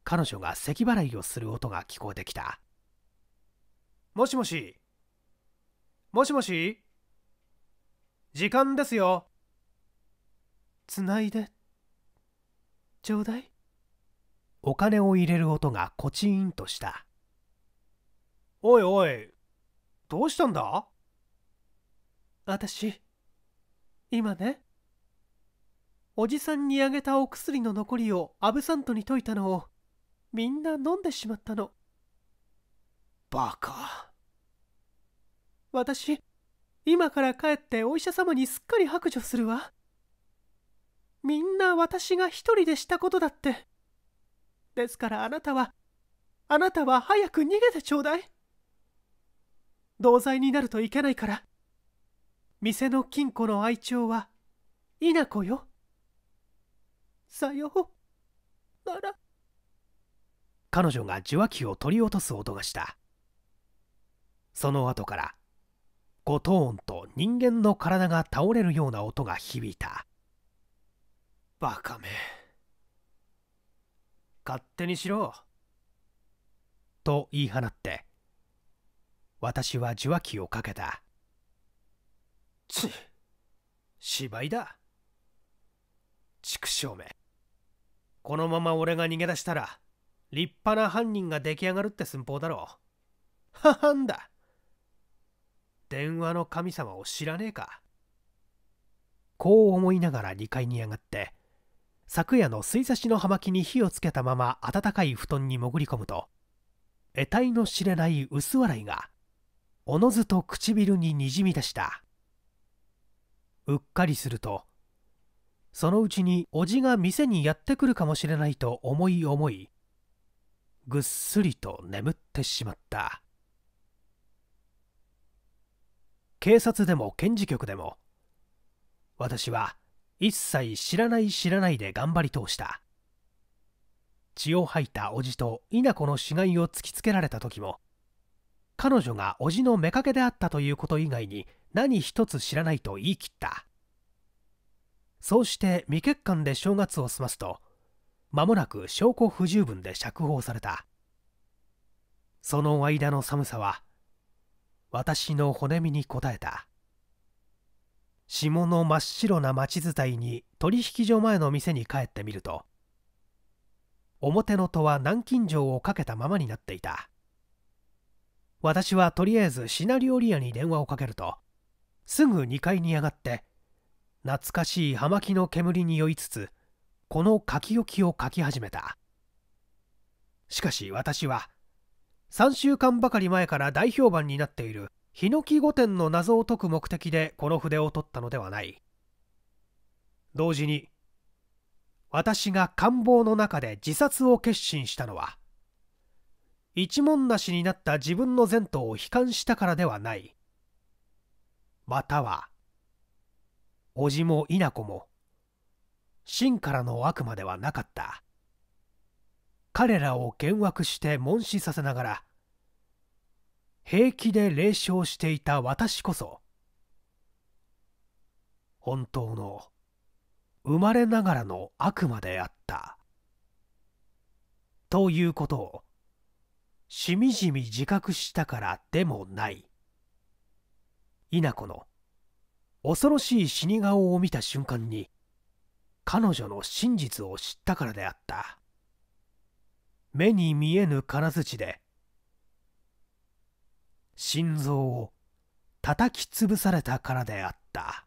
彼女が咳払いをする音が聞こえてきたもしもしもしもし時間ですよつないでちょうだいお金を入れる音がコチーンとしたおいおいどうしたんだ私今ねおじさんにあげたお薬の残りをアブサントに溶いたのをみんな飲んでしまったのバカ私今から帰ってお医者様にすっかり白状するわみんな私が一人でしたことだってですからあなたはあなたは早く逃げてちょうだい同罪になるといけないから店の金庫の愛鳥は稲子よさようなら彼女が受話器を取り落とす音がしたその後からゴトーンと人間の体が倒れるような音が響いたバカめ勝手にしろと言い放って私は受話器をかけたち芝居だ畜生めこのまま俺が逃げ出したら立派な犯人が出来上がるって寸法だろう。ははんだ。電話の神様を知らねえか。こう思いながら2階に上がって、昨夜の水差しの葉巻に火をつけたまま暖かい布団に潜り込むと、得体の知れない薄笑いが、おのずと唇ににじみ出した。うっかりすると、そのうちにおじが店にやってくるかもしれないと思い思いぐっすりと眠ってしまった警察でも検事局でも私は一切知らない知らないで頑張り通した血を吐いた叔父と稲子の死骸を突きつけられた時も彼女が叔父の妾であったということ以外に何一つ知らないと言い切ったそうして未血管で正月を済ますと間もなく証拠不十分で釈放されたその間の寒さは私の骨身に応えた霜の真っ白な町伝いに取引所前の店に帰ってみると表の戸は南京錠をかけたままになっていた私はとりあえずシナリオリアに電話をかけるとすぐ2階に上がって懐かしい葉巻の煙に酔いつつこの書き置きを書き始めたしかし私は3週間ばかり前から大評判になっているヒノキ御殿の謎を解く目的でこの筆を取ったのではない同時に私が官房の中で自殺を決心したのは一文無しになった自分の前途を悲観したからではないまたは叔父も稲子も真からの悪魔ではなかった彼らを幻惑して問死させながら平気で霊障していた私こそ本当の生まれながらの悪魔であったということをしみじみ自覚したからでもない稲子の恐ろしい死に顔を見た瞬間に彼女の真実を知ったからであった目に見えぬ金槌で心臓を叩き潰されたからであった